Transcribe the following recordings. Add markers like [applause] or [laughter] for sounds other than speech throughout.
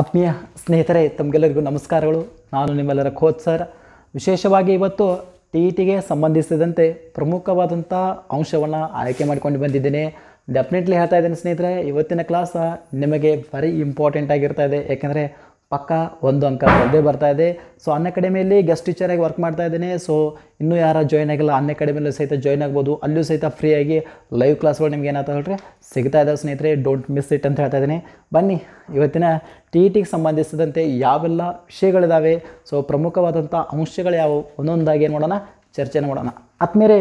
ಆತ್ಮೀಯ ಸ್ನೇಹಿತರೆ ತಮಗೆಲ್ಲರಿಗೂ ನಮಸ್ಕಾರಗಳು ನಾನು ನಿಮ್ಮೆಲ್ಲರ ಖೋತ್ ಸರ್ ವಿಶೇಷವಾಗಿ ಇವತ್ತು ಟಿ ಇ ಟಿಗೆ ಸಂಬಂಧಿಸಿದಂತೆ ಪ್ರಮುಖವಾದಂಥ ಅಂಶವನ್ನು ಆಯ್ಕೆ ಮಾಡಿಕೊಂಡು ಬಂದಿದ್ದೇನೆ ಡೆಫಿನೆಟ್ಲಿ ಹೇಳ್ತಾ ಇದ್ದೇನೆ ಸ್ನೇಹಿತರೆ ಇವತ್ತಿನ ಕ್ಲಾಸ ನಿಮಗೆ ವೆರಿ ಇಂಪಾರ್ಟೆಂಟ್ ಆಗಿರ್ತಾ ಇದೆ ಯಾಕೆಂದರೆ ಪಕ್ಕ ಒಂದು ಅಂಕ ಬಂದೇ ಬರ್ತಾ ಇದೆ ಸೊ ಅನ್ ಅಕಾಡೆಮಿಯಲ್ಲಿ ಗೆಸ್ಟ್ ಟೀಚರಾಗಿ ವರ್ಕ್ ಮಾಡ್ತಾ ಇದ್ದೇನೆ ಸೊ ಇನ್ನೂ ಯಾರು ಜಾಯ್ನ್ ಆಗಿಲ್ಲ ಅನ್ ಅಕಾಡೆಮಿಯಲ್ಲಿ ಸಹಿತ ಜಾಯ್ನ್ ಆಗ್ಬೋದು ಅಲ್ಲೂ ಸಹಿತ ಫ್ರೀಯಾಗಿ ಲೈವ್ ಕ್ಲಾಸ್ಗಳು ನಿಮ್ಗೆ ಏನಾಯ್ತು ಹೇಳ್ರಿ ಸಿಗ್ತಾ ಇದ್ದಾವೆ ಸ್ನೇಹಿತರೆ ಡೋಂಟ್ ಮಿಸ್ ಇಟ್ ಅಂತ ಹೇಳ್ತಾ ಇದ್ದೀನಿ ಬನ್ನಿ ಇವತ್ತಿನ ಟಿ ಟಿಗೆ e ಸಂಬಂಧಿಸಿದಂತೆ ಯಾವೆಲ್ಲ ವಿಷಯಗಳಿದ್ದಾವೆ ಸೊ ಪ್ರಮುಖವಾದಂಥ ಅಂಶಗಳು ಯಾವುವು ಒಂದೊಂದಾಗಿ ಏನು ಮಾಡೋಣ ನೋಡೋಣ ಮಾಡೋಣ ಆದ್ಮೇಲೆ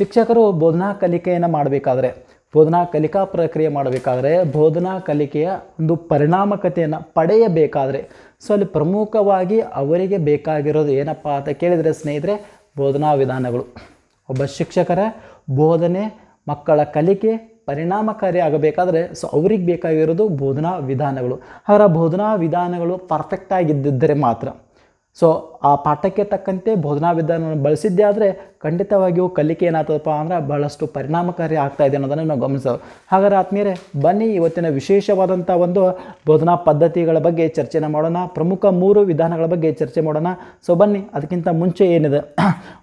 ಶಿಕ್ಷಕರು ಬೋಧನಾ ಕಲಿಕೆಯನ್ನು ಮಾಡಬೇಕಾದ್ರೆ ಬೋಧನಾ ಕಲಿಕಾ ಪ್ರಕ್ರಿಯೆ ಮಾಡಬೇಕಾದ್ರೆ ಬೋಧನಾ ಕಲಿಕೆಯ ಒಂದು ಪರಿಣಾಮಕತೆಯನ್ನು ಪಡೆಯಬೇಕಾದರೆ ಸೊ ಅಲ್ಲಿ ಪ್ರಮುಖವಾಗಿ ಅವರಿಗೆ ಬೇಕಾಗಿರೋದು ಏನಪ್ಪ ಅಂತ ಕೇಳಿದರೆ ಸ್ನೇಹಿತರೆ ಬೋಧನಾ ವಿಧಾನಗಳು ಒಬ್ಬ ಶಿಕ್ಷಕರ ಬೋಧನೆ ಮಕ್ಕಳ ಕಲಿಕೆ ಪರಿಣಾಮಕಾರಿ ಆಗಬೇಕಾದ್ರೆ ಸೊ ಅವ್ರಿಗೆ ಬೇಕಾಗಿರೋದು ಬೋಧನಾ ವಿಧಾನಗಳು ಅವರ ಬೋಧನಾ ವಿಧಾನಗಳು ಪರ್ಫೆಕ್ಟಾಗಿದ್ದರೆ ಮಾತ್ರ ಸೊ ಆ ಪಾಠಕ್ಕೆ ತಕ್ಕಂತೆ ಬೋಧನಾ ವಿಧಾನವನ್ನು ಬಳಸಿದ್ದೇ ಆದರೆ ಖಂಡಿತವಾಗಿಯೂ ಕಲಿಕೆ ಏನಾಗ್ತದಪ್ಪ ಅಂದ್ರೆ ಬಹಳಷ್ಟು ಪರಿಣಾಮಕಾರಿ ಆಗ್ತಾ ಇದೆ ಅನ್ನೋದನ್ನು ನಾವು ಗಮನಿಸೋದು ಹಾಗಾದ್ರೆ ಆತ್ಮೀಯರೇ ಬನ್ನಿ ಇವತ್ತಿನ ವಿಶೇಷವಾದಂಥ ಒಂದು ಬೋಧನಾ ಪದ್ಧತಿಗಳ ಬಗ್ಗೆ ಚರ್ಚೆನ ಮಾಡೋಣ ಪ್ರಮುಖ ಮೂರು ವಿಧಾನಗಳ ಬಗ್ಗೆ ಚರ್ಚೆ ಮಾಡೋಣ ಸೊ ಬನ್ನಿ ಅದಕ್ಕಿಂತ ಮುಂಚೆ ಏನಿದೆ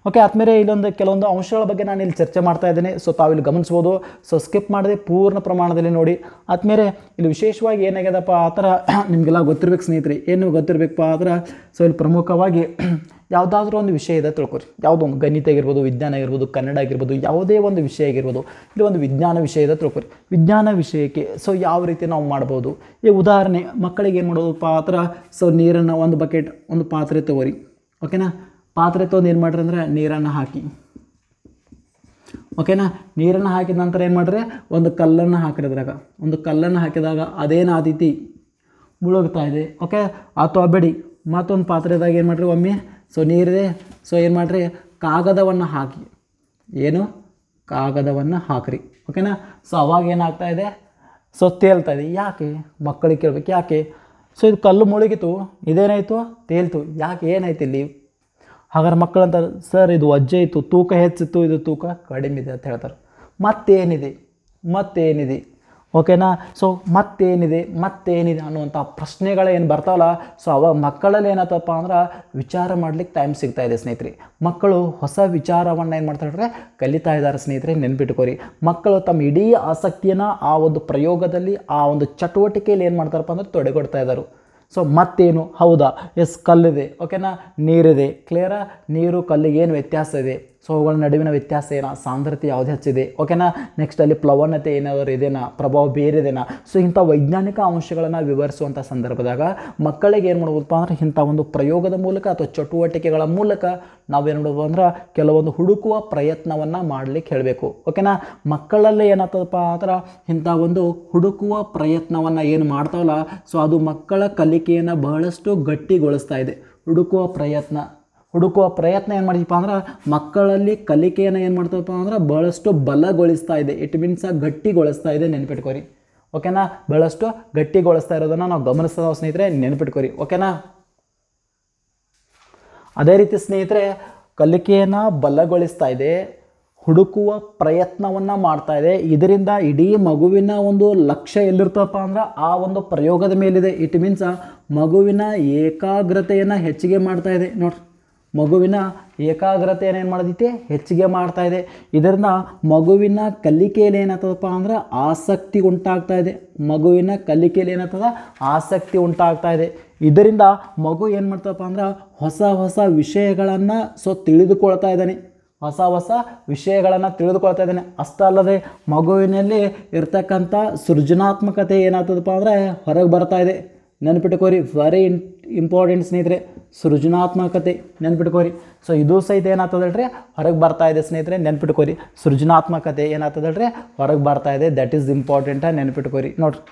ಓಕೆ [clears throat] ಆತ್ಮೀಯರೇ ಇಲ್ಲೊಂದು ಕೆಲವೊಂದು ಅಂಶಗಳ ಬಗ್ಗೆ ನಾನು ಇಲ್ಲಿ ಚರ್ಚೆ ಮಾಡ್ತಾ ಇದ್ದೀನಿ ಸೊ ತಾವಿಲ್ಲಿ ಗಮನಿಸ್ಬೋದು ಸೊ ಸ್ಕಿಪ್ ಮಾಡದೆ ಪೂರ್ಣ ಪ್ರಮಾಣದಲ್ಲಿ ನೋಡಿ ಆದ್ಮೇಲೆ ಇಲ್ಲಿ ವಿಶೇಷವಾಗಿ ಏನಾಗ್ಯದಪ್ಪ ಆ ಥರ [clears throat] ನಿಮಗೆಲ್ಲ ಗೊತ್ತಿರ್ಬೇಕು ಸ್ನೇಹಿತರೆ ಏನು ಗೊತ್ತಿರಬೇಕಪ್ಪ ಆದ್ರೆ ಸೊ ಇಲ್ಲಿ ಪ್ರಮುಖವಾಗಿ ಯಾವುದಾದ್ರೂ ಒಂದು ವಿಷಯ ಇದೆ ತಿಳ್ಕೊರಿ ಯಾವುದೋ ಒಂದು ಗಣಿತ ಆಗಿರ್ಬೋದು ವಿಜ್ಞಾನ ಆಗಿರ್ಬೋದು ಕನ್ನಡ ಆಗಿರ್ಬೋದು ಯಾವುದೇ ಒಂದು ವಿಷಯ ಆಗಿರ್ಬೋದು ಇದು ಒಂದು ವಿಜ್ಞಾನ ವಿಷಯ ಇದೆ ತಿಳ್ಕೊರಿ ವಿಜ್ಞಾನ ವಿಷಯಕ್ಕೆ ಸೊ ಯಾವ ರೀತಿ ನಾವು ಮಾಡ್ಬೋದು ಈ ಉದಾಹರಣೆ ಮಕ್ಕಳಿಗೆ ಏನು ಮಾಡೋದು ಪಾತ್ರ ಸೊ ನೀರನ್ನು ಒಂದು ಬಕೆಟ್ ಒಂದು ಪಾತ್ರೆ ತಗೋರಿ ಓಕೆನಾ ಪಾತ್ರೆ ತೊಗೊಂಡು ಏನು ಮಾಡ್ರಿ ಅಂದರೆ ನೀರನ್ನು ಹಾಕಿ ಓಕೆನಾ ನೀರನ್ನು ಹಾಕಿದ ನಂತರ ಏನು ಮಾಡ್ರಿ ಒಂದು ಕಲ್ಲನ್ನು ಹಾಕಿದ್ರಾಗ ಒಂದು ಕಲ್ಲನ್ನು ಹಾಕಿದಾಗ ಅದೇನು ಆದಿತಿ ಮುಳುಗ್ತಾ ಇದೆ ಓಕೆ ಅಥವಾ ತೊಗೊಬೇಡಿ ಮತ್ತೊಂದು ಪಾತ್ರೆದಾಗ ಏನು ಮಾಡ್ರಿ ಒಮ್ಮೆ ಸೊ ನೀರಿದೆ ಸೊ ಏನು ಮಾಡಿರಿ ಕಾಗದವನ್ನು ಹಾಕಿ ಏನು ಕಾಗದವನ್ನು ಹಾಕ್ರಿ ಓಕೆನಾ ಸೊ ಅವಾಗ ಏನಾಗ್ತಾ ಇದೆ ಸೊ ತೇಲ್ತಾ ಇದೆ ಯಾಕೆ ಮಕ್ಕಳಿಗೆ ಕೇಳ್ಬೇಕು ಯಾಕೆ ಸೊ ಇದು ಕಲ್ಲು ಮುಳುಗಿತು ಇದೇನಾಯಿತು ತೇಲ್ತು ಯಾಕೆ ಏನಾಯ್ತು ಇಲ್ಲಿ ಹಾಗಾದ್ರೆ ಮಕ್ಕಳಂತಾರೆ ಸರ್ ಇದು ಅಜ್ಜೆ ಇತ್ತು ತೂಕ ಹೆಚ್ಚಿತ್ತು ಇದು ತೂಕ ಕಡಿಮೆ ಇದೆ ಅಂತ ಹೇಳ್ತಾರೆ ಮತ್ತೇನಿದೆ ಮತ್ತೇನಿದೆ ಓಕೆನಾ ಸೊ ಮತ್ತೇನಿದೆ ಮತ್ತೇನಿದೆ ಅನ್ನುವಂಥ ಪ್ರಶ್ನೆಗಳೇನು ಬರ್ತಾವಲ್ಲ ಸೊ ಅವಾಗ ಮಕ್ಕಳಲ್ಲಿ ಏನಾಯ್ತಪ್ಪ ಅಂದ್ರೆ ವಿಚಾರ ಮಾಡಲಿಕ್ಕೆ ಟೈಮ್ ಸಿಗ್ತಾ ಇದೆ ಸ್ನೇಹಿತರೆ ಮಕ್ಕಳು ಹೊಸ ವಿಚಾರವನ್ನು ಏನು ಮಾಡ್ತಾರೆ ಕಲಿತಾ ಇದ್ದಾರೆ ಸ್ನೇಹಿತರೆ ನೆನ್ಪಿಟ್ಕೋರಿ ಮಕ್ಕಳು ತಮ್ಮ ಇಡೀ ಆಸಕ್ತಿಯನ್ನು ಆ ಒಂದು ಪ್ರಯೋಗದಲ್ಲಿ ಆ ಒಂದು ಚಟುವಟಿಕೆಯಲ್ಲಿ ಏನು ಮಾಡ್ತಾರಪ್ಪ ಅಂದ್ರೆ ತೊಡೆಗೊಡ್ತಾ ಇದ್ದಾರೆ ಸೊ ಮತ್ತೇನು ಹೌದಾ ಎಸ್ ಕಲ್ಲಿದೆ ಓಕೆನಾ ನೀರಿದೆ ಕ್ಲಿಯರಾ ನೀರು ಕಲ್ಲಿಗೆ ಏನು ವ್ಯತ್ಯಾಸ ಇದೆ ಸೊ ಅವುಗಳ ನಡುವಿನ ವ್ಯತ್ಯಾಸ ಏನ ಸಾಂದ್ರತೆ ಯಾವುದು ಹೆಚ್ಚಿದೆ ಓಕೆನಾ ನೆಕ್ಸ್ಟ್ ಅಲ್ಲಿ ಪ್ಲವನತೆ ಏನಾದರೂ ಇದೆಯಾ ಪ್ರಭಾವ ಬೇರೆದೇನಾ ಸೊ ಇಂಥ ವೈಜ್ಞಾನಿಕ ಅಂಶಗಳನ್ನು ವಿವರಿಸುವಂಥ ಸಂದರ್ಭದಾಗ ಮಕ್ಕಳಿಗೆ ಏನು ಮಾಡ್ಬೋದಪ್ಪ ಅಂದ್ರೆ ಇಂಥ ಒಂದು ಪ್ರಯೋಗದ ಮೂಲಕ ಅಥವಾ ಚಟುವಟಿಕೆಗಳ ಮೂಲಕ ನಾವೇನು ಮಾಡ್ಬೋದು ಅಂದ್ರೆ ಕೆಲವೊಂದು ಹುಡುಕುವ ಪ್ರಯತ್ನವನ್ನು ಮಾಡಲಿಕ್ಕೆ ಹೇಳಬೇಕು ಓಕೆನಾ ಮಕ್ಕಳಲ್ಲಿ ಏನಾಗ್ತದಪ್ಪ ಅಂದ್ರೆ ಇಂಥ ಒಂದು ಹುಡುಕುವ ಪ್ರಯತ್ನವನ್ನು ಏನು ಮಾಡ್ತಾವಲ್ಲ ಸೊ ಅದು ಮಕ್ಕಳ ಕಲಿಕೆಯನ್ನು ಬಹಳಷ್ಟು ಗಟ್ಟಿಗೊಳಿಸ್ತಾ ಇದೆ ಹುಡುಕುವ ಪ್ರಯತ್ನ ಹುಡುಕುವ ಪ್ರಯತ್ನ ಏನು ಮಾಡಿದಪ್ಪ ಅಂದ್ರೆ ಮಕ್ಕಳಲ್ಲಿ ಕಲಿಕೆಯನ್ನು ಏನು ಮಾಡ್ತಪ್ಪ ಅಂದ್ರೆ ಭಾಳಷ್ಟು ಬಲಗೊಳಿಸ್ತಾ ಇದೆ ಇಟ್ ಮೀನ್ಸ್ ಗಟ್ಟಿಗೊಳಿಸ್ತಾ ಇದೆ ನೆನ್ಪಿಟ್ಕೊರಿ ಓಕೆನಾ ಭಾಳಷ್ಟು ಗಟ್ಟಿಗೊಳಿಸ್ತಾ ಇರೋದನ್ನು ನಾವು ಗಮನಿಸ್ತಾ ಸ್ನೇಹಿತರೆ ನೆನ್ಪಿಟ್ಕೊರಿ ಓಕೆನಾ ಅದೇ ರೀತಿ ಸ್ನೇಹಿತರೆ ಕಲಿಕೆಯನ್ನು ಬಲಗೊಳಿಸ್ತಾ ಇದೆ ಹುಡುಕುವ ಪ್ರಯತ್ನವನ್ನು ಮಾಡ್ತಾ ಇದೆ ಇದರಿಂದ ಇಡೀ ಮಗುವಿನ ಒಂದು ಲಕ್ಷ್ಯ ಎಲ್ಲಿರ್ತಪ್ಪ ಅಂದ್ರೆ ಆ ಒಂದು ಪ್ರಯೋಗದ ಮೇಲಿದೆ ಇಟ್ ಮೀನ್ಸ್ ಮಗುವಿನ ಏಕಾಗ್ರತೆಯನ್ನು ಹೆಚ್ಚಿಗೆ ಮಾಡ್ತಾ ಇದೆ ನೋಡ್ರಿ ಮಗುವಿನ ಏಕಾಗ್ರತೆಯನ್ನು ಏನು ಮಾಡೋದಿತ್ತೆ ಹೆಚ್ಚಿಗೆ ಮಾಡ್ತಾ ಇದೆ ಇದರಿಂದ ಮಗುವಿನ ಕಲಿಕೆಯಲ್ಲಿ ಏನಾಗ್ತದಪ್ಪ ಅಂದ್ರೆ ಆಸಕ್ತಿ ಉಂಟಾಗ್ತಾ ಇದೆ ಮಗುವಿನ ಕಲಿಕೆಯಲ್ಲಿ ಏನಾಗ್ತದ ಆಸಕ್ತಿ ಉಂಟಾಗ್ತಾ ಇದೆ ಇದರಿಂದ ಮಗು ಏನು ಮಾಡ್ತಪ್ಪ ಅಂದ್ರೆ ಹೊಸ ಹೊಸ ವಿಷಯಗಳನ್ನು ಸೊ ತಿಳಿದುಕೊಳ್ತಾ ಇದ್ದಾನೆ ಹೊಸ ಹೊಸ ವಿಷಯಗಳನ್ನು ತಿಳಿದುಕೊಳ್ತಾ ಇದ್ದಾನೆ ಅಷ್ಟಲ್ಲದೆ ಮಗುವಿನಲ್ಲಿ ಇರ್ತಕ್ಕಂಥ ಸೃಜನಾತ್ಮಕತೆ ಏನಾಗ್ತದಪ್ಪ ಅಂದರೆ ಹೊರಗೆ ಬರ್ತಾ ಇದೆ ನೆನ್ಪಿಟ್ಕೋರಿ ವೆರಿ ಇನ್ ಇಂಪಾರ್ಟೆಂಟ್ ಸ್ನೇಹಿತರೆ ಸೃಜನಾತ್ಮಕತೆ ನೆನ್ಪಿಟ್ಕೋರಿ ಸೊ ಇದು ಸಹಿತ ಏನಾಗ್ತದಲ್ರಿ ಹೊರಗೆ ಬರ್ತಾ ಇದೆ ಸ್ನೇಹಿತರೆ ನೆನ್ಪಿಟ್ಕೋರಿ ಸೃಜನಾತ್ಮಕತೆ ಏನಾಗ್ತದಲ್ರಿ ಹೊರಗೆ ಬರ್ತಾ ಇದೆ ದಟ್ ಈಸ್ ಇಂಪಾರ್ಟೆಂಟ ನೆನ್ಪಿಟ್ಕೋರಿ ನೋಡ್ರಿ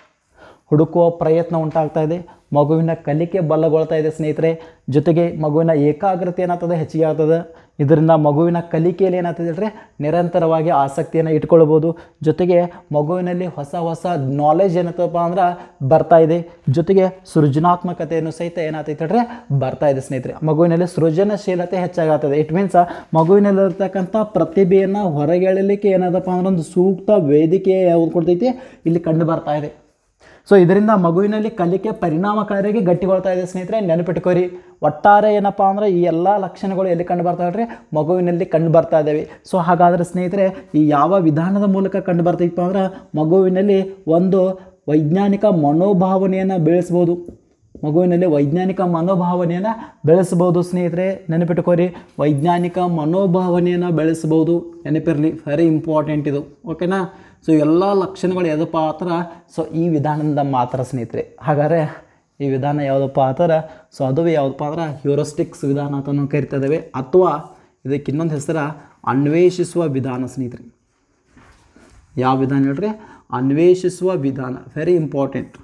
ಹುಡುಕುವ ಪ್ರಯತ್ನ ಉಂಟಾಗ್ತಾ ಇದೆ ಮಗುವಿನ ಕಲಿಕೆ ಬಲಗೊಳ್ತಾ ಇದೆ ಸ್ನೇಹಿತರೆ ಜೊತೆಗೆ ಮಗುವಿನ ಏಕಾಗ್ರತೆ ಏನಾಗ್ತದೆ ಹೆಚ್ಚಿಗೆ ಆಗ್ತದೆ ಇದರಿಂದ ಮಗುವಿನ ಕಲಿಕೆಯಲ್ಲಿ ಏನಾಗ್ತದೆ ಹೇಳ್ರೆ ನಿರಂತರವಾಗಿ ಆಸಕ್ತಿಯನ್ನು ಇಟ್ಕೊಳ್ಬೋದು ಜೊತೆಗೆ ಮಗುವಿನಲ್ಲಿ ಹೊಸ ಹೊಸ ನಾಲೆಜ್ ಏನಾಗ್ತದಪ್ಪ ಅಂದ್ರೆ ಬರ್ತಾ ಇದೆ ಜೊತೆಗೆ ಸೃಜನಾತ್ಮಕತೆಯನ್ನು ಸಹಿತ ಏನಾಗ್ತೈತೆ ಹೇಳ್ರೆ ಬರ್ತಾ ಇದೆ ಸ್ನೇಹಿತರೆ ಮಗುವಿನಲ್ಲಿ ಸೃಜನಶೀಲತೆ ಹೆಚ್ಚಾಗ್ತದೆ ಇಟ್ ಮೀನ್ಸ್ ಮಗುವಿನಲ್ಲಿರ್ತಕ್ಕಂಥ ಪ್ರತಿಭೆಯನ್ನು ಹೊರಗೆಳಲಿಕ್ಕೆ ಏನದಪ್ಪ ಅಂದ್ರೆ ಒಂದು ಸೂಕ್ತ ವೇದಿಕೆ ಯಾವ್ದು ಕೊಡ್ತೈತಿ ಇಲ್ಲಿ ಕಂಡು ಬರ್ತಾ ಇದೆ ಸೊ ಇದರಿಂದ ಮಗುವಿನಲ್ಲಿ ಕಲಿಕೆ ಪರಿಣಾಮಕಾರಿಯಾಗಿ ಗಟ್ಟಿಗೊಳ್ತಾ ಇದೆ ಸ್ನೇಹಿತರೆ ನೆನಪಿಟ್ಕೋರಿ ಒಟ್ಟಾರೆ ಏನಪ್ಪ ಅಂದರೆ ಈ ಎಲ್ಲ ಲಕ್ಷಣಗಳು ಎಲ್ಲಿ ಕಂಡು ಇದ್ರೆ ಮಗುವಿನಲ್ಲಿ ಕಂಡು ಬರ್ತಾ ಇದ್ದಾವೆ ಸೊ ಹಾಗಾದರೆ ಸ್ನೇಹಿತರೆ ಈ ಯಾವ ವಿಧಾನದ ಮೂಲಕ ಕಂಡು ಬರ್ತಿತ್ತು ಅಂದ್ರೆ ಮಗುವಿನಲ್ಲಿ ಒಂದು ವೈಜ್ಞಾನಿಕ ಮನೋಭಾವನೆಯನ್ನು ಬೆಳೆಸ್ಬೋದು ಮಗುವಿನಲ್ಲಿ ವೈಜ್ಞಾನಿಕ ಮನೋಭಾವನೆಯನ್ನು ಬೆಳೆಸ್ಬೋದು ಸ್ನೇಹಿತರೆ ನೆನಪಿಟ್ಕೋರಿ ವೈಜ್ಞಾನಿಕ ಮನೋಭಾವನೆಯನ್ನು ಬೆಳೆಸ್ಬೋದು ನೆನಪಿರಲಿ ವೆರಿ ಇಂಪಾರ್ಟೆಂಟ್ ಇದು ಓಕೆನಾ ಸೊ ಎಲ್ಲ ಲಕ್ಷಣಗಳು ಯಾವುದಪ್ಪ ಆತರ ಸೊ ಈ ವಿಧಾನದಿಂದ ಮಾತ್ರ ಸ್ನೇಹಿತರೆ ಹಾಗಾದರೆ ಈ ವಿಧಾನ ಯಾವುದಪ್ಪ ಆತರ ಸೊ ಅದು ಯಾವುದಪ್ಪ ಅಂದ್ರೆ ಹ್ಯೂರೋಸ್ಟಿಕ್ಸ್ ವಿಧಾನ ಕರಿತ ಕರಿತದ್ದೇವೆ ಅಥವಾ ಇದಕ್ಕೆ ಇನ್ನೊಂದು ಹೆಸರ ಅನ್ವೇಷಿಸುವ ವಿಧಾನ ಸ್ನೇಹಿತರೆ ಯಾವ ವಿಧಾನ ಹೇಳ್ರಿ ಅನ್ವೇಷಿಸುವ ವಿಧಾನ ವೆರಿ ಇಂಪಾರ್ಟೆಂಟ್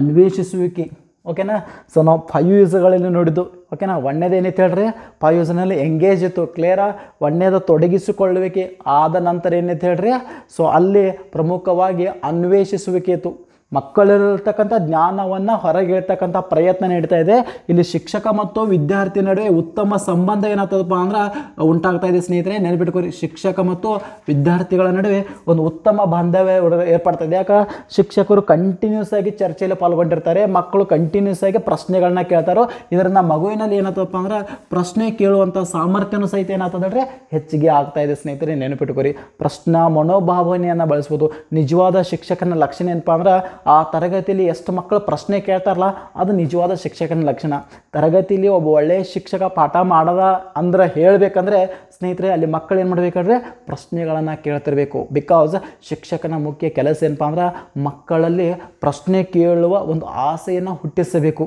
ಅನ್ವೇಷಿಸುವಿಕೆ ಓಕೆನಾ ಸೊ ನಾವು ಫೈವ್ ಯೂಸ್ಗಳಲ್ಲಿ ನೋಡಿದ್ದು ಓಕೆನಾ ಒಂದೇದು ಏನೈತೆ ಹೇಳ್ರಿ ಪಾಯೋಸನಲ್ಲಿ ಎಂಗೇಜ್ ಇತ್ತು ಕ್ಲಿಯರ ಒಂದೇದ ತೊಡಗಿಸಿಕೊಳ್ಳುವಿಕೆ ಆದ ನಂತರ ಏನೈತೆ ಹೇಳ್ರಿ ಸೊ ಅಲ್ಲಿ ಪ್ರಮುಖವಾಗಿ ಅನ್ವೇಷಿಸುವಿಕೆ ಇತ್ತು ಮಕ್ಕಳಿರ್ತಕ್ಕಂಥ ಜ್ಞಾನವನ್ನು ಹೊರಗೆ ಹೇಳ್ತಕ್ಕಂಥ ಪ್ರಯತ್ನ ನಡೀತಾ ಇದೆ ಇಲ್ಲಿ ಶಿಕ್ಷಕ ಮತ್ತು ವಿದ್ಯಾರ್ಥಿ ನಡುವೆ ಉತ್ತಮ ಸಂಬಂಧ ಏನಾಗ್ತದಪ್ಪ ಅಂದ್ರೆ ಉಂಟಾಗ್ತಾ ಇದೆ ಸ್ನೇಹಿತರೆ ನೆನಪಿಟ್ಕೋರಿ ಶಿಕ್ಷಕ ಮತ್ತು ವಿದ್ಯಾರ್ಥಿಗಳ ನಡುವೆ ಒಂದು ಉತ್ತಮ ಬಾಂಧವ್ಯ ಏರ್ಪಡ್ತಾ ಇದೆ ಯಾಕೆ ಶಿಕ್ಷಕರು ಕಂಟಿನ್ಯೂಸ್ ಆಗಿ ಚರ್ಚೆಯಲ್ಲಿ ಪಾಲ್ಗೊಂಡಿರ್ತಾರೆ ಮಕ್ಕಳು ಕಂಟಿನ್ಯೂಸ್ ಆಗಿ ಪ್ರಶ್ನೆಗಳನ್ನ ಕೇಳ್ತಾರೋ ಇದರಿಂದ ಮಗುವಿನಲ್ಲಿ ಏನಾಗ್ತದಪ್ಪ ಅಂದ್ರೆ ಪ್ರಶ್ನೆ ಕೇಳುವಂಥ ಸಾಮರ್ಥ್ಯನೂ ಸಹಿತ ಏನಾಗ್ತದ್ರೆ ಹೆಚ್ಚಿಗೆ ಆಗ್ತಾ ಇದೆ ಸ್ನೇಹಿತರೆ ನೆನಪಿಟ್ಕೊರಿ ಪ್ರಶ್ನ ಮನೋಭಾವನೆಯನ್ನು ಬಳಸ್ಬೋದು ನಿಜವಾದ ಶಿಕ್ಷಕನ ಲಕ್ಷಣ ಏನಪ್ಪ ಅಂದ್ರೆ ಆ ತರಗತಿಯಲ್ಲಿ ಎಷ್ಟು ಮಕ್ಕಳು ಪ್ರಶ್ನೆ ಕೇಳ್ತಾರಲ್ಲ ಅದು ನಿಜವಾದ ಶಿಕ್ಷಕನ ಲಕ್ಷಣ ತರಗತಿಯಲ್ಲಿ ಒಬ್ಬ ಒಳ್ಳೆಯ ಶಿಕ್ಷಕ ಪಾಠ ಮಾಡದ ಅಂದ್ರೆ ಹೇಳಬೇಕಂದ್ರೆ ಸ್ನೇಹಿತರೆ ಅಲ್ಲಿ ಮಕ್ಕಳು ಏನು ಮಾಡಬೇಕಂದ್ರೆ ಪ್ರಶ್ನೆಗಳನ್ನು ಕೇಳ್ತಿರಬೇಕು ಬಿಕಾಸ್ ಶಿಕ್ಷಕನ ಮುಖ್ಯ ಕೆಲಸ ಏನಪ್ಪ ಅಂದ್ರೆ ಮಕ್ಕಳಲ್ಲಿ ಪ್ರಶ್ನೆ ಕೇಳುವ ಒಂದು ಆಸೆಯನ್ನು ಹುಟ್ಟಿಸಬೇಕು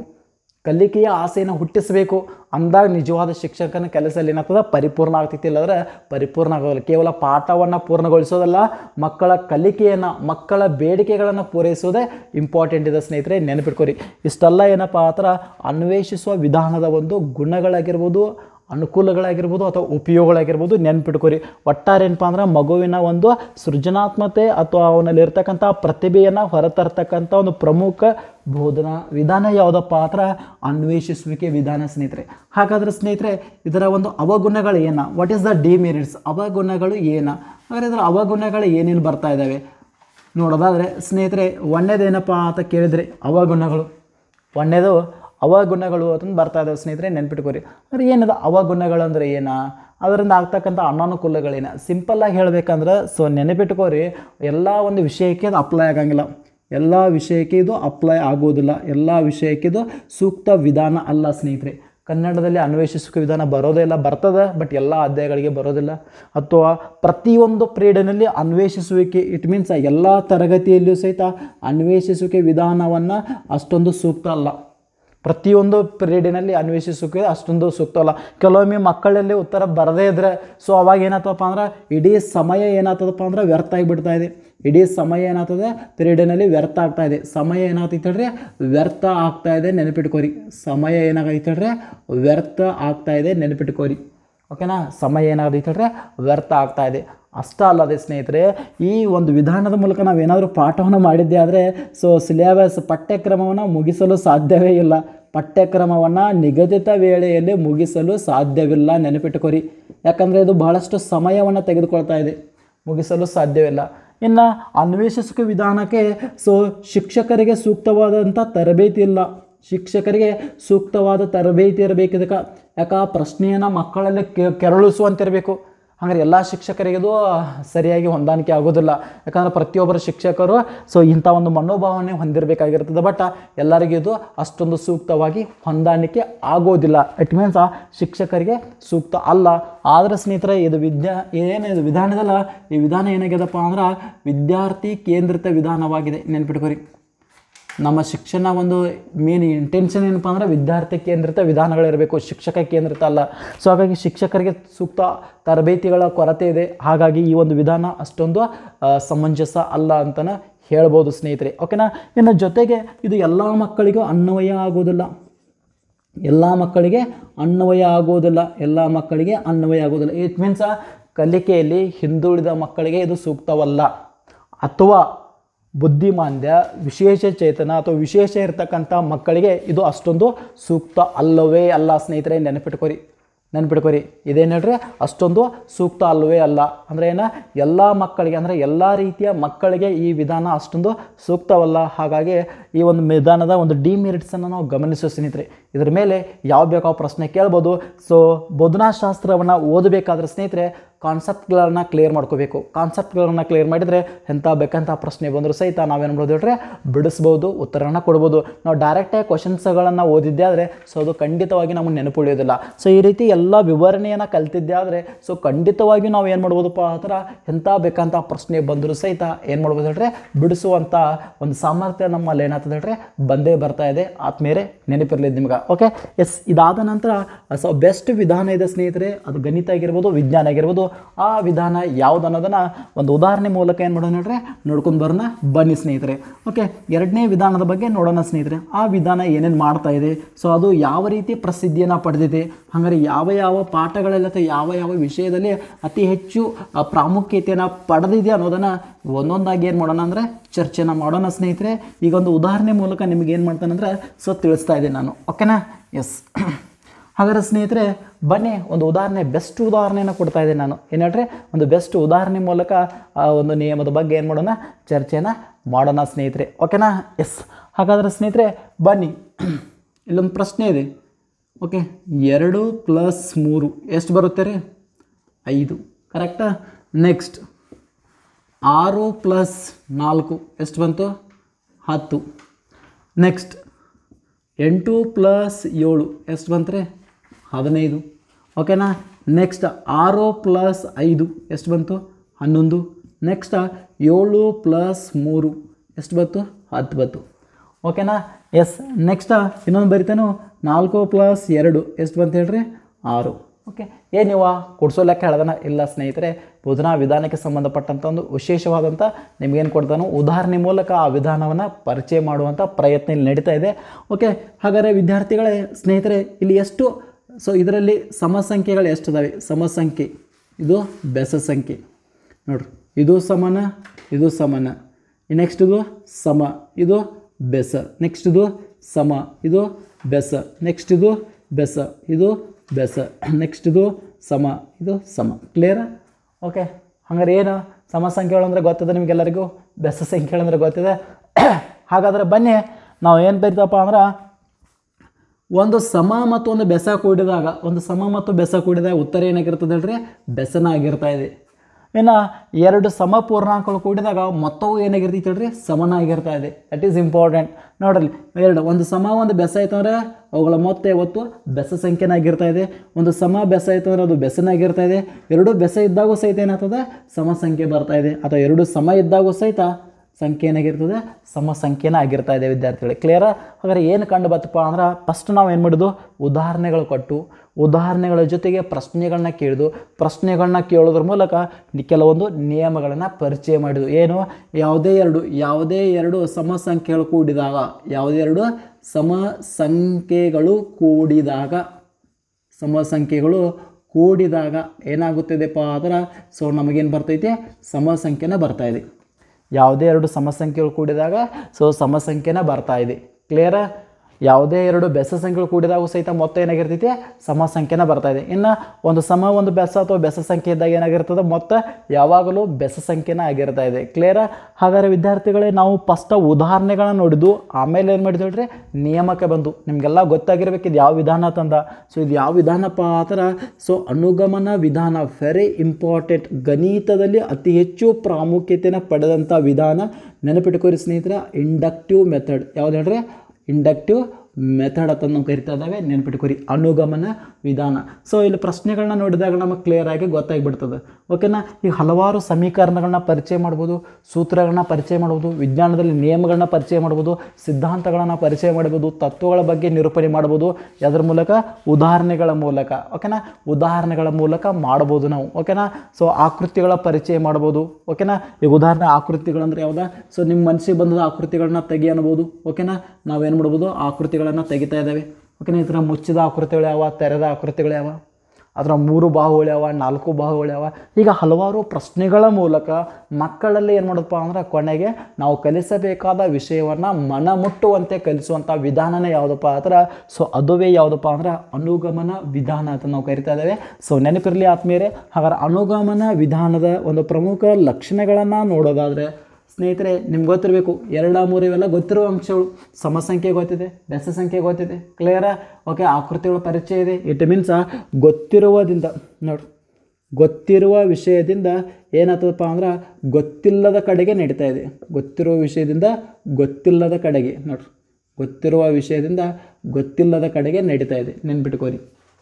ಕಲಿಕೆಯ ಆಸೆಯನ್ನು ಹುಟ್ಟಿಸಬೇಕು ಅಂದಾಗ ನಿಜವಾದ ಶಿಕ್ಷಕನ ಕೆಲಸದಲ್ಲಿ ಏನಾಗ್ತದೆ ಪರಿಪೂರ್ಣ ಆಗ್ತೈತಿ ಇಲ್ಲದ್ರೆ ಪರಿಪೂರ್ಣ ಆಗೋದಿಲ್ಲ ಕೇವಲ ಪಾಠವನ್ನು ಪೂರ್ಣಗೊಳಿಸೋದಲ್ಲ ಮಕ್ಕಳ ಕಲಿಕೆಯನ್ನು ಮಕ್ಕಳ ಬೇಡಿಕೆಗಳನ್ನು ಪೂರೈಸೋದೇ ಇಂಪಾರ್ಟೆಂಟ್ ಇದೆ ಸ್ನೇಹಿತರೆ ನೆನಪಿಟ್ಕೊರಿ ಇಷ್ಟೆಲ್ಲ ಏನಪ್ಪ ಆ ಥರ ಅನ್ವೇಷಿಸುವ ವಿಧಾನದ ಒಂದು ಗುಣಗಳಾಗಿರ್ಬೋದು ಅನುಕೂಲಗಳಾಗಿರ್ಬೋದು ಅಥವಾ ಉಪಯೋಗಗಳಾಗಿರ್ಬೋದು ನೆನ್ಪಿಟ್ಕೋರಿ ಒಟ್ಟಾರೆ ಏನಪ್ಪ ಅಂದ್ರೆ ಮಗುವಿನ ಒಂದು ಸೃಜನಾತ್ಮತೆ ಅಥವಾ ಅವನಲ್ಲಿರ್ತಕ್ಕಂಥ ಪ್ರತಿಭೆಯನ್ನು ಹೊರತರ್ತಕ್ಕಂಥ ಒಂದು ಪ್ರಮುಖ ಬೋಧನಾ ವಿಧಾನ ಯಾವುದಪ್ಪ ಅಂದ್ರೆ ಅನ್ವೇಷಿಸುವಿಕೆ ವಿಧಾನ ಸ್ನೇಹಿತರೆ ಹಾಗಾದ್ರೆ ಸ್ನೇಹಿತರೆ ಇದರ ಒಂದು ಅವಗುಣಗಳು ಏನ ವಾಟ್ ಈಸ್ ದ ಡಿಮೆರಿಟ್ಸ್ ಅವಗುಣಗಳು ಏನ ಹಾಗಾದ್ರೆ ಇದರ ಅವಗುಣಗಳು ಏನೇನು ಬರ್ತಾ ಇದ್ದಾವೆ ನೋಡೋದಾದರೆ ಸ್ನೇಹಿತರೆ ಒಂದೇದೇನಪ್ಪ ಅಂತ ಕೇಳಿದರೆ ಅವಗುಣಗಳು ಒಂದೇದು ಅವಗುಣಗಳು ಅಂತಂದು ಬರ್ತಾ ಇದ್ದಾವೆ ಸ್ನೇಹಿತರೆ ನೆನ್ಪಿಟ್ಕೋರಿ ಅಂದರೆ ಏನದ ಅವಗುಣಗಳು ಅಂದರೆ ಏನ ಅದರಿಂದ ಆಗ್ತಕ್ಕಂಥ ಅನಾನುಕೂಲಗಳೇನ ಸಿಂಪಲ್ಲಾಗಿ ಹೇಳಬೇಕಂದ್ರೆ ಸೊ ನೆನಪಿಟ್ಕೋರಿ ಎಲ್ಲ ಒಂದು ವಿಷಯಕ್ಕೆ ಅದು ಅಪ್ಲೈ ಆಗಂಗಿಲ್ಲ ಎಲ್ಲ ವಿಷಯಕ್ಕೆ ಇದು ಅಪ್ಲೈ ಆಗೋದಿಲ್ಲ ಎಲ್ಲ ವಿಷಯಕ್ಕೆ ಇದು ಸೂಕ್ತ ವಿಧಾನ ಅಲ್ಲ ಸ್ನೇಹಿತರೆ ಕನ್ನಡದಲ್ಲಿ ಅನ್ವೇಷಿಸುವ ವಿಧಾನ ಬರೋದೇ ಇಲ್ಲ ಬರ್ತದೆ ಬಟ್ ಎಲ್ಲ ಅಧ್ಯಾಯಗಳಿಗೆ ಬರೋದಿಲ್ಲ ಅಥವಾ ಪ್ರತಿಯೊಂದು ಪ್ರೀಡೆಯಲ್ಲಿ ಅನ್ವೇಷಿಸುವಿಕೆ ಇಟ್ ಮೀನ್ಸ್ ಎಲ್ಲ ತರಗತಿಯಲ್ಲಿಯೂ ಸಹಿತ ಅನ್ವೇಷಿಸುವಿಕೆ ವಿಧಾನವನ್ನು ಅಷ್ಟೊಂದು ಸೂಕ್ತ ಅಲ್ಲ ಪ್ರತಿಯೊಂದು ಪೀರಿಯಡಿನಲ್ಲಿ ಅನ್ವೇಷಿಸೋಕೆ ಅಷ್ಟೊಂದು ಸೂಕ್ತವಲ್ಲ ಕೆಲವೊಮ್ಮೆ ಮಕ್ಕಳಲ್ಲಿ ಉತ್ತರ ಬರದೇ ಇದ್ದರೆ ಸೊ ಅವಾಗ ಏನಾಗ್ತದಪ್ಪ ಅಂದ್ರೆ ಇಡೀ ಸಮಯ ಏನಾಗ್ತದಪ್ಪ ಅಂದ್ರೆ ವ್ಯರ್ಥ ಆಗಿಬಿಡ್ತಾ ಇದೆ ಇಡೀ ಸಮಯ ಏನಾಗ್ತದೆ ಪಿರಿಯಡಿನಲ್ಲಿ ವ್ಯರ್ಥ ಆಗ್ತಾ ಇದೆ ಸಮಯ ಏನಾಗ್ತೈತೆ ಹೇಳ್ರಿ ವ್ಯರ್ಥ ಆಗ್ತಾ ಇದೆ ನೆನಪಿಟ್ಕೋರಿ ಸಮಯ ಏನಾಗೈತೆ ಹೇಳ್ರಿ ವ್ಯರ್ಥ ಆಗ್ತಾ ಇದೆ ನೆನಪಿಟ್ಕೋರಿ ಓಕೆನಾ ಸಮಯ ಏನಾಗೈತೆ ಹೇಳ್ರಿ ವ್ಯರ್ಥ ಆಗ್ತಾ ಇದೆ ಅಷ್ಟ ಅಲ್ಲದೆ ಸ್ನೇಹಿತರೆ ಈ ಒಂದು ವಿಧಾನದ ಮೂಲಕ ನಾವೇನಾದರೂ ಪಾಠವನ್ನು ಮಾಡಿದ್ದೆ ಆದರೆ ಸೊ ಸಿಲೆಬಸ್ ಪಠ್ಯಕ್ರಮವನ್ನು ಮುಗಿಸಲು ಸಾಧ್ಯವೇ ಇಲ್ಲ ಪಠ್ಯಕ್ರಮವನ್ನು ನಿಗದಿತ ವೇಳೆಯಲ್ಲಿ ಮುಗಿಸಲು ಸಾಧ್ಯವಿಲ್ಲ ನೆನಪಿಟ್ಟುಕೊರಿ ಯಾಕಂದರೆ ಇದು ಬಹಳಷ್ಟು ಸಮಯವನ್ನು ತೆಗೆದುಕೊಳ್ತಾ ಇದೆ ಮುಗಿಸಲು ಸಾಧ್ಯವಿಲ್ಲ ಇನ್ನು ಅನ್ವೇಷಿಸುವ ವಿಧಾನಕ್ಕೆ ಸೊ ಶಿಕ್ಷಕರಿಗೆ ಸೂಕ್ತವಾದಂಥ ತರಬೇತಿ ಇಲ್ಲ ಶಿಕ್ಷಕರಿಗೆ ಸೂಕ್ತವಾದ ತರಬೇತಿ ಇರಬೇಕಿದಕ್ಕೆ ಯಾಕೆ ಪ್ರಶ್ನೆಯನ್ನು ಮಕ್ಕಳಲ್ಲಿ ಕೆ ಕೆರಳಿಸುವಂತಿರಬೇಕು ಹಂಗಾರೆ ಎಲ್ಲ ಶಿಕ್ಷಕರಿಗೂ ಸರಿಯಾಗಿ ಹೊಂದಾಣಿಕೆ ಆಗೋದಿಲ್ಲ ಯಾಕಂದ್ರೆ ಪ್ರತಿಯೊಬ್ಬರ ಶಿಕ್ಷಕರು ಸೊ ಇಂಥ ಒಂದು ಮನೋಭಾವನೆ ಹೊಂದಿರಬೇಕಾಗಿರ್ತದೆ ಬಟ್ ಎಲ್ಲರಿಗೂ ಇದು ಅಷ್ಟೊಂದು ಸೂಕ್ತವಾಗಿ ಹೊಂದಾಣಿಕೆ ಆಗೋದಿಲ್ಲ ಇಟ್ ಮೀನ್ಸ್ ಶಿಕ್ಷಕರಿಗೆ ಸೂಕ್ತ ಅಲ್ಲ ಆದರೆ ಸ್ನೇಹಿತರೆ ಇದು ವಿದ್ಯಾ ಇದು ವಿಧಾನದಲ್ಲ ಈ ವಿಧಾನ ಏನಾಗ್ಯದಪ್ಪ ಅಂದ್ರೆ ವಿದ್ಯಾರ್ಥಿ ಕೇಂದ್ರಿತ ವಿಧಾನವಾಗಿದೆ ನೆನ್ಪಿಟ್ಕೋರಿ ನಮ್ಮ ಶಿಕ್ಷಣ ಒಂದು ಮೇನ್ ಇಂಟೆನ್ಷನ್ ಏನಪ್ಪ ಅಂದರೆ ವಿದ್ಯಾರ್ಥಿ ಕೇಂದ್ರಿತ ವಿಧಾನಗಳಿರಬೇಕು ಶಿಕ್ಷಕ ಕೇಂದ್ರಿತ ಅಲ್ಲ ಸೊ ಹಾಗಾಗಿ ಶಿಕ್ಷಕರಿಗೆ ಸೂಕ್ತ ತರಬೇತಿಗಳ ಕೊರತೆ ಇದೆ ಹಾಗಾಗಿ ಈ ಒಂದು ವಿಧಾನ ಅಷ್ಟೊಂದು ಸಮಂಜಸ ಅಲ್ಲ ಅಂತಲೇ ಹೇಳ್ಬೋದು ಸ್ನೇಹಿತರೆ ಓಕೆನಾ ಇನ್ನು ಜೊತೆಗೆ ಇದು ಎಲ್ಲ ಮಕ್ಕಳಿಗೂ ಅನ್ವಯ ಆಗೋದಿಲ್ಲ ಎಲ್ಲ ಮಕ್ಕಳಿಗೆ ಅನ್ವಯ ಆಗೋದಿಲ್ಲ ಎಲ್ಲ ಮಕ್ಕಳಿಗೆ ಅನ್ವಯ ಆಗೋದಿಲ್ಲ ಇಟ್ ಮೀನ್ಸ್ ಕಲಿಕೆಯಲ್ಲಿ ಹಿಂದುಳಿದ ಮಕ್ಕಳಿಗೆ ಇದು ಸೂಕ್ತವಲ್ಲ ಅಥವಾ ಬುದ್ಧಿಮಾಂದ್ಯ ವಿಶೇಷ ಚೇತನ ಅಥವಾ ವಿಶೇಷ ಇರತಕ್ಕಂಥ ಮಕ್ಕಳಿಗೆ ಇದು ಅಷ್ಟೊಂದು ಸೂಕ್ತ ಅಲ್ಲವೇ ಅಲ್ಲ ಸ್ನೇಹಿತರೆ ನೆನಪಿಟ್ಕೊರಿ ನೆನ್ಪಿಟ್ಕೊರಿ ಇದೇನು ಹೇಳ್ರಿ ಅಷ್ಟೊಂದು ಸೂಕ್ತ ಅಲ್ಲವೇ ಅಲ್ಲ ಅಂದರೆ ಏನು ಎಲ್ಲ ಮಕ್ಕಳಿಗೆ ಅಂದರೆ ಎಲ್ಲ ರೀತಿಯ ಮಕ್ಕಳಿಗೆ ಈ ವಿಧಾನ ಅಷ್ಟೊಂದು ಸೂಕ್ತವಲ್ಲ ಹಾಗಾಗಿ ಈ ಒಂದು ವಿಧಾನದ ಒಂದು ಡಿಮೆರಿಟ್ಸನ್ನು ನಾವು ಗಮನಿಸೋ ಸ್ನೇಹಿತರೆ ಇದರ ಮೇಲೆ ಯಾವ ಬೇಕೋ ಪ್ರಶ್ನೆ ಕೇಳ್ಬೋದು ಸೊ ಬೋಧನಾಶಾಸ್ತ್ರವನ್ನು ಓದಬೇಕಾದ್ರೆ ಸ್ನೇಹಿತರೆ ಕಾನ್ಸೆಪ್ಟ್ಗಳನ್ನು ಕ್ಲಿಯರ್ ಮಾಡ್ಕೋಬೇಕು ಕಾನ್ಸೆಪ್ಟ್ಗಳನ್ನು ಕ್ಲಿಯರ್ ಮಾಡಿದರೆ ಎಂಥ ಬೇಕಂಥ ಪ್ರಶ್ನೆ ಬಂದರೂ ಸಹಿತ ನಾವೇನು ಮಾಡೋದು ಹೇಳಿದ್ರೆ ಬಿಡಿಸ್ಬೋದು ಉತ್ತರನ ಕೊಡ್ಬೋದು ನಾವು ಡೈರೆಕ್ಟಾಗಿ ಕ್ವಶನ್ಸ್ಗಳನ್ನು ಓದಿದ್ದೆ ಆದರೆ ಸೊ ಅದು ಖಂಡಿತವಾಗಿ ನಮಗೆ ನೆನಪು ಉಳಿಯೋದಿಲ್ಲ ಸೊ ಈ ರೀತಿ ಎಲ್ಲ ವಿವರಣೆಯನ್ನು ಕಲ್ತಿದ್ದೆ ಆದರೆ ಸೊ ಖಂಡಿತವಾಗಿ ನಾವು ಏನು ಮಾಡ್ಬೋದಪ್ಪ ಆ ಥರ ಎಂಥ ಬೇಕಂಥ ಪ್ರಶ್ನೆ ಬಂದರೂ ಸಹಿತ ಏನು ಮಾಡ್ಬೋದು ಹೇಳಿದ್ರೆ ಬಿಡಿಸುವಂಥ ಒಂದು ಸಾಮರ್ಥ್ಯ ನಮ್ಮಲ್ಲಿ ಏನಾಗ್ತದೆ ಹೇಳಿದ್ರೆ ಬಂದೇ ಬರ್ತಾ ಇದೆ ಆದ್ಮೇಲೆ ನೆನಪಿರಲಿ ನಿಮ್ಗೆ ಓಕೆ ಎಸ್ ಇದಾದ ನಂತರ ಸೊ ಬೆಸ್ಟ್ ವಿಧಾನ ಇದೆ ಸ್ನೇಹಿತರೆ ಅದು ಗಣಿತ ಆಗಿರ್ಬೋದು ವಿಜ್ಞಾನ ಆಗಿರ್ಬೋದು ಆ ವಿಧಾನ ಯಾವುದು ಅನ್ನೋದನ್ನು ಒಂದು ಉದಾಹರಣೆ ಮೂಲಕ ಏನು ಮಾಡೋಣ ಹೇಳ್ರೆ ನೋಡ್ಕೊಂಡು ಬರೋಣ ಬನ್ನಿ ಸ್ನೇಹಿತರೆ ಓಕೆ ಎರಡನೇ ವಿಧಾನದ ಬಗ್ಗೆ ನೋಡೋಣ ಸ್ನೇಹಿತರೆ ಆ ವಿಧಾನ ಏನೇನು ಮಾಡ್ತಾ ಇದೆ ಸೊ ಅದು ಯಾವ ರೀತಿ ಪ್ರಸಿದ್ಧಿಯನ್ನು ಪಡೆದಿದೆ ಹಾಗಾದರೆ ಯಾವ ಯಾವ ಪಾಠಗಳಲ್ಲಿ ಅಥವಾ ಯಾವ ಯಾವ ವಿಷಯದಲ್ಲಿ ಅತಿ ಹೆಚ್ಚು ಪ್ರಾಮುಖ್ಯತೆಯನ್ನು ಪಡೆದಿದೆ ಅನ್ನೋದನ್ನು ಒಂದೊಂದಾಗಿ ಏನು ಮಾಡೋಣ ಅಂದರೆ ಚರ್ಚೆನ ಮಾಡೋಣ ಸ್ನೇಹಿತರೆ ಈಗ ಒಂದು ಉದಾಹರಣೆ ಮೂಲಕ ನಿಮ್ಗೆ ಏನು ಮಾಡ್ತಾನಂದ್ರೆ ಸೊ ತಿಳಿಸ್ತಾ ಇದ್ದೀನಿ ನಾನು ಓಕೆನಾ ಎಸ್ ಹಾಗಾದ್ರೆ ಸ್ನೇಹಿತರೆ ಬನ್ನಿ ಒಂದು ಉದಾಹರಣೆ ಬೆಸ್ಟ್ ಉದಾಹರಣೆಯನ್ನು ಕೊಡ್ತಾ ಇದ್ದೀನಿ ನಾನು ಏನು ಹೇಳ್ರಿ ಒಂದು ಬೆಸ್ಟ್ ಉದಾಹರಣೆ ಮೂಲಕ ಆ ಒಂದು ನಿಯಮದ ಬಗ್ಗೆ ಏನು ಮಾಡೋಣ ಚರ್ಚೆಯನ್ನು ಮಾಡೋಣ ಸ್ನೇಹಿತರೆ ಓಕೆನಾ ಎಸ್ ಹಾಗಾದರೆ ಸ್ನೇಹಿತರೆ ಬನ್ನಿ [clears throat] ಇಲ್ಲೊಂದು ಪ್ರಶ್ನೆ ಇದೆ ಓಕೆ ಎರಡು ಪ್ಲಸ್ ಮೂರು ಎಷ್ಟು ಬರುತ್ತೆ ರೀ ಐದು ಕರೆಕ್ಟಾ ನೆಕ್ಸ್ಟ್ ಆರು ಪ್ಲಸ್ ನಾಲ್ಕು ಎಷ್ಟು ಬಂತು ಹತ್ತು ನೆಕ್ಸ್ಟ್ ಎಂಟು ಪ್ಲಸ್ ಏಳು ಎಷ್ಟು ಬಂತು ರೀ ಹದಿನೈದು ಓಕೆನಾ ನೆಕ್ಸ್ಟ್ ಆರು ಪ್ಲಸ್ ಐದು ಎಷ್ಟು ಬಂತು ಹನ್ನೊಂದು ನೆಕ್ಸ್ಟ್ ಏಳು ಪ್ಲಸ್ ಮೂರು ಎಷ್ಟು ಬಂತು ಹತ್ತು ಬಂತು ಓಕೆನಾ ಎಸ್ ನೆಕ್ಸ್ಟ್ ಇನ್ನೊಂದು ಬರಿತಾನು ನಾಲ್ಕು ಪ್ಲಸ್ ಎರಡು ಎಷ್ಟು ಬಂತು ಹೇಳ್ರಿ ಆರು ಓಕೆ ಏ ನೀವು ಕೊಡಿಸೋ ಲೆಕ್ಕ ಹೇಳ್ದಾನ ಇಲ್ಲ ಸ್ನೇಹಿತರೆ ಬೋಧನಾ ವಿಧಾನಕ್ಕೆ ಸಂಬಂಧಪಟ್ಟಂಥ ಒಂದು ವಿಶೇಷವಾದಂಥ ನಿಮಗೇನು ಕೊಡ್ತಾನೋ ಉದಾಹರಣೆ ಮೂಲಕ ಆ ವಿಧಾನವನ್ನು ಪರಿಚಯ ಮಾಡುವಂಥ ಪ್ರಯತ್ನ ಇಲ್ಲಿ ನಡೀತಾ ಇದೆ ಓಕೆ ಹಾಗಾದರೆ ವಿದ್ಯಾರ್ಥಿಗಳೇ ಸ್ನೇಹಿತರೆ ಇಲ್ಲಿ ಎಷ್ಟು ಸೊ ಇದರಲ್ಲಿ ಸಮಸಂಖ್ಯೆಗಳು ಎಷ್ಟಿದಾವೆ ಸಮಸಂಖ್ಯೆ ಇದು ಬೆಸ ಸಂಖ್ಯೆ ನೋಡ್ರಿ ಇದು ಸಮಾನ ಇದು ಸಮಾನ ನೆಕ್ಸ್ಟ್ ಇದು ಸಮ ಇದು ಬೆಸ ನೆಕ್ಸ್ಟ್ ಇದು ಸಮ ಇದು ಬೆಸ ನೆಕ್ಸ್ಟ್ ಇದು ಬೆಸ ಇದು ಬೆಸ ನೆಕ್ಸ್ಟ್ ಇದು ಸಮ ಇದು ಸಮ ಕ್ಲಿಯರ್ ಓಕೆ ಹಂಗಾರೆ ಏನು ಸಮ ಸಂಖ್ಯೆಗಳು ಅಂದರೆ ಗೊತ್ತದೆ ನಿಮಗೆಲ್ಲರಿಗೂ ಬೆಸ ಸಂಖ್ಯೆಗಳು ಗೊತ್ತಿದೆ [coughs] ಹಾಗಾದರೆ ಬನ್ನಿ ನಾವು ಏನು ಬರಿತಪ್ಪ ಅಂದ್ರೆ ಒಂದು ಸಮ ಮತ್ತು ಒಂದು ಬೆಸ ಕೂಡಿದಾಗ ಒಂದು ಸಮ ಮತ್ತು ಬೆಸ ಕೂಡಿದಾಗ ಉತ್ತರ ಏನಾಗಿರ್ತದೆ ಹೇಳ್ರಿ ಬೆಸನ ಇದೆ ಇನ್ನು ಎರಡು ಸಮ ಪೂರ್ಣಾಂಕಗಳು ಕೂಡಿದಾಗ ಮೊತ್ತವು ಏನಾಗಿರ್ತೈತೆ ಹೇಳ್ರಿ ಸಮನ ಆಗಿರ್ತಾ ಇದೆ ದಟ್ ಈಸ್ ಇಂಪಾರ್ಟೆಂಟ್ ನೋಡ್ರಿ ಎರಡು ಒಂದು ಸಮ ಒಂದು ಬೆಸ ಆಯ್ತು ಅಂದರೆ ಅವುಗಳ ಮೊತ್ತ ಯಾವತ್ತು ಬೆಸ ಸಂಖ್ಯೆನಾಗಿರ್ತಾ ಇದೆ ಒಂದು ಸಮ ಬೆಸ ಆಯ್ತು ಅಂದರೆ ಅದು ಬೆಸನಾಗಿರ್ತಾ ಇದೆ ಎರಡು ಬೆಸ ಇದ್ದಾಗೂ ಸಹಿತ ಏನಾಗ್ತದೆ ಸಮ ಸಂಖ್ಯೆ ಬರ್ತಾ ಇದೆ ಅಥವಾ ಎರಡು ಸಮ ಇದ್ದಾಗೂ ಸಹಿತ ಸಂಖ್ಯೆ ಏನಾಗಿರ್ತದೆ ಸಮ ಸಂಖ್ಯೆನ ಆಗಿರ್ತಾ ಇದೆ ವಿದ್ಯಾರ್ಥಿಗಳಿಗೆ ಕ್ಲಿಯರ ಹಾಗಾದ್ರೆ ಏನು ಕಂಡು ಬತ್ತಪ್ಪ ಅಂದ್ರೆ ಫಸ್ಟ್ ನಾವು ಏನು ಮಾಡೋದು ಉದಾಹರಣೆಗಳು ಕೊಟ್ಟು ಉದಾಹರಣೆಗಳ ಜೊತೆಗೆ ಪ್ರಶ್ನೆಗಳನ್ನ ಕೇಳಿದು ಪ್ರಶ್ನೆಗಳನ್ನ ಕೇಳೋದ್ರ ಮೂಲಕ ಕೆಲವೊಂದು ನಿಯಮಗಳನ್ನು ಪರಿಚಯ ಮಾಡಿದ್ವು ಏನು ಯಾವುದೇ ಎರಡು ಯಾವುದೇ ಎರಡು ಸಮ ಸಂಖ್ಯೆಗಳು ಕೂಡಿದಾಗ ಯಾವುದೇ ಎರಡು ಸಮ ಸಂಖ್ಯೆಗಳು ಕೂಡಿದಾಗ ಸಮ ಸಂಖ್ಯೆಗಳು ಕೂಡಿದಾಗ ಏನಾಗುತ್ತಿದೆಪ್ಪ ಅಂದ್ರೆ ಸೊ ನಮಗೇನು ಬರ್ತೈತೆ ಸಮ ಸಂಖ್ಯೆನ ಬರ್ತಾಯಿದೆ ಯಾವುದೇ ಎರಡು ಸಮಸಂಖ್ಯೆಗಳು ಕೂಡಿದಾಗ ಸೊ ಸಮಸಂಖ್ಯೆನ ಬರ್ತಾ ಇದೆ ಕ್ಲಿಯರಾ ಯಾವುದೇ ಎರಡು ಬೆಸ ಸಂಖ್ಯೆಗಳು ಕೂಡಿದಾಗೂ ಸಹಿತ ಮೊತ್ತ ಏನಾಗಿರ್ತೈತಿ ಸಮ ಸಂಖ್ಯೆನ ಬರ್ತಾ ಇದೆ ಇನ್ನು ಒಂದು ಸಮ ಒಂದು ಬೆಸ ಅಥವಾ ಬೆಸ ಸಂಖ್ಯೆ ಇದ್ದಾಗ ಏನಾಗಿರ್ತದೆ ಮೊತ್ತ ಯಾವಾಗಲೂ ಬೆಸ ಸಂಖ್ಯೆನ ಆಗಿರ್ತಾ ಇದೆ ಕ್ಲಿಯರ ಹಾಗಾದರೆ ವಿದ್ಯಾರ್ಥಿಗಳೇ ನಾವು ಫಸ್ಟ್ ಉದಾಹರಣೆಗಳನ್ನ ನೋಡಿದ್ದು ಆಮೇಲೆ ಏನು ಮಾಡಿದ್ವಿ ಹೇಳ್ರಿ ನಿಯಮಕ್ಕೆ ಬಂದು ನಿಮಗೆಲ್ಲ ಗೊತ್ತಾಗಿರ್ಬೇಕು ಇದು ಯಾವ ವಿಧಾನ ತಂದ ಸೊ ಇದು ಯಾವ ವಿಧಾನಪ್ಪ ಆ ಥರ ಸೊ ಅನುಗಮನ ವಿಧಾನ ವೆರಿ ಇಂಪಾರ್ಟೆಂಟ್ ಗಣಿತದಲ್ಲಿ ಅತಿ ಹೆಚ್ಚು ಪ್ರಾಮುಖ್ಯತೆಯನ್ನು ಪಡೆದಂಥ ವಿಧಾನ ನೆನಪಿಟ್ಕೋರಿ ಸ್ನೇಹಿತರ ಇಂಡಕ್ಟಿವ್ ಮೆಥಡ್ ಯಾವ್ದು ಹೇಳ್ರಿ inductive ಮೆಥಡ್ ಅಂತ ನಾವು ಕರಿತಾ ಇದ್ದಾವೆ ನೆನ್ಪಿಟ್ಕೊರಿ ಅನುಗಮನ ವಿಧಾನ ಸೊ ಇಲ್ಲಿ ಪ್ರಶ್ನೆಗಳನ್ನ ನೋಡಿದಾಗ ನಮಗೆ ಕ್ಲಿಯರ್ ಆಗಿ ಗೊತ್ತಾಗಿಬಿಡ್ತದೆ ಓಕೆನಾ ಈ ಹಲವಾರು ಸಮೀಕರಣಗಳನ್ನ ಪರಿಚಯ ಮಾಡ್ಬೋದು ಸೂತ್ರಗಳನ್ನ ಪರಿಚಯ ಮಾಡ್ಬೋದು ವಿಜ್ಞಾನದಲ್ಲಿ ನಿಯಮಗಳನ್ನ ಪರಿಚಯ ಮಾಡ್ಬೋದು ಸಿದ್ಧಾಂತಗಳನ್ನ ಪರಿಚಯ ಮಾಡ್ಬೋದು ತತ್ವಗಳ ಬಗ್ಗೆ ನಿರೂಪಣೆ ಮಾಡ್ಬೋದು ಅದರ ಮೂಲಕ ಉದಾಹರಣೆಗಳ ಮೂಲಕ ಓಕೆನಾ ಉದಾಹರಣೆಗಳ ಮೂಲಕ ಮಾಡ್ಬೋದು ನಾವು ಓಕೆನಾ ಸೊ ಆಕೃತಿಗಳ ಪರಿಚಯ ಮಾಡ್ಬೋದು ಓಕೆನಾ ಈಗ ಉದಾಹರಣೆ ಆಕೃತಿಗಳಂದ್ರೆ ಯಾವ್ದಾ ಸೊ ನಿಮ್ಮ ಮನಸ್ಸಿಗೆ ಬಂದ ಆಕೃತಿಗಳನ್ನ ತೆಗಿ ಅನ್ಬೋದು ಓಕೆನಾ ನಾವೇನು ಮಾಡ್ಬೋದು ಆಕೃತಿಗಳ ಆಕೃತಿಗಳನ್ನು ತೆಗಿತಾ ಇದ್ದಾವೆ ಓಕೆನಾ ಇದರ ಮುಚ್ಚಿದ ಆಕೃತಿಗಳು ಯಾವ ತೆರೆದ ಆಕೃತಿಗಳು ಯಾವ ಅದರ ಮೂರು ಬಾಹುಗಳು ಯಾವ ನಾಲ್ಕು ಬಾಹುಗಳು ಯಾವ ಈಗ ಹಲವಾರು ಪ್ರಶ್ನೆಗಳ ಮೂಲಕ ಮಕ್ಕಳಲ್ಲಿ ಏನು ಮಾಡಪ್ಪ ಅಂದ್ರೆ ಕೊನೆಗೆ ನಾವು ಕಲಿಸಬೇಕಾದ ವಿಷಯವನ್ನು ಮುಟ್ಟುವಂತೆ ಕಲಿಸುವಂಥ ವಿಧಾನನೇ ಯಾವುದಪ್ಪ ಅಂದ್ರೆ ಸೊ ಅದುವೇ ಯಾವುದಪ್ಪ ಅಂದ್ರೆ ಅನುಗಮನ ವಿಧಾನ ಅಂತ ನಾವು ಕರಿತಾ ಇದ್ದೇವೆ ಸೊ ನೆನಪಿರಲಿ ಆತ್ಮೀಯರೇ ಹಾಗಾದ್ರೆ ಅನುಗಮನ ವಿಧಾನದ ಒಂದು ಪ್ರಮುಖ ಲಕ್ಷಣಗಳನ್ನು ನೋಡೋದಾದರೆ ಸ್ನೇಹಿತರೆ ನಿಮ್ಗೆ ಗೊತ್ತಿರಬೇಕು ಎರಡ ಮೂರು ಇವೆಲ್ಲ ಗೊತ್ತಿರುವ ಅಂಶಗಳು ಸಮಸಂಖ್ಯೆ ಗೊತ್ತಿದೆ ಬೆಸ ಸಂಖ್ಯೆ ಗೊತ್ತಿದೆ ಕ್ಲಿಯರಾ ಓಕೆ ಆಕೃತಿಗಳ ಪರಿಚಯ ಇದೆ ಇಟ್ ಮೀನ್ಸ್ ಗೊತ್ತಿರುವುದಿಂದ ನೋಡು ಗೊತ್ತಿರುವ ವಿಷಯದಿಂದ ಏನಾಗ್ತದಪ್ಪ ಅಂದ್ರೆ ಗೊತ್ತಿಲ್ಲದ ಕಡೆಗೆ ನಡೀತಾ ಇದೆ ಗೊತ್ತಿರುವ ವಿಷಯದಿಂದ ಗೊತ್ತಿಲ್ಲದ ಕಡೆಗೆ ನೋಡ್ರಿ ಗೊತ್ತಿರುವ ವಿಷಯದಿಂದ ಗೊತ್ತಿಲ್ಲದ ಕಡೆಗೆ ನಡೀತಾ ಇದೆ ನೆನ್ಪಿಟ್ಕೋರಿ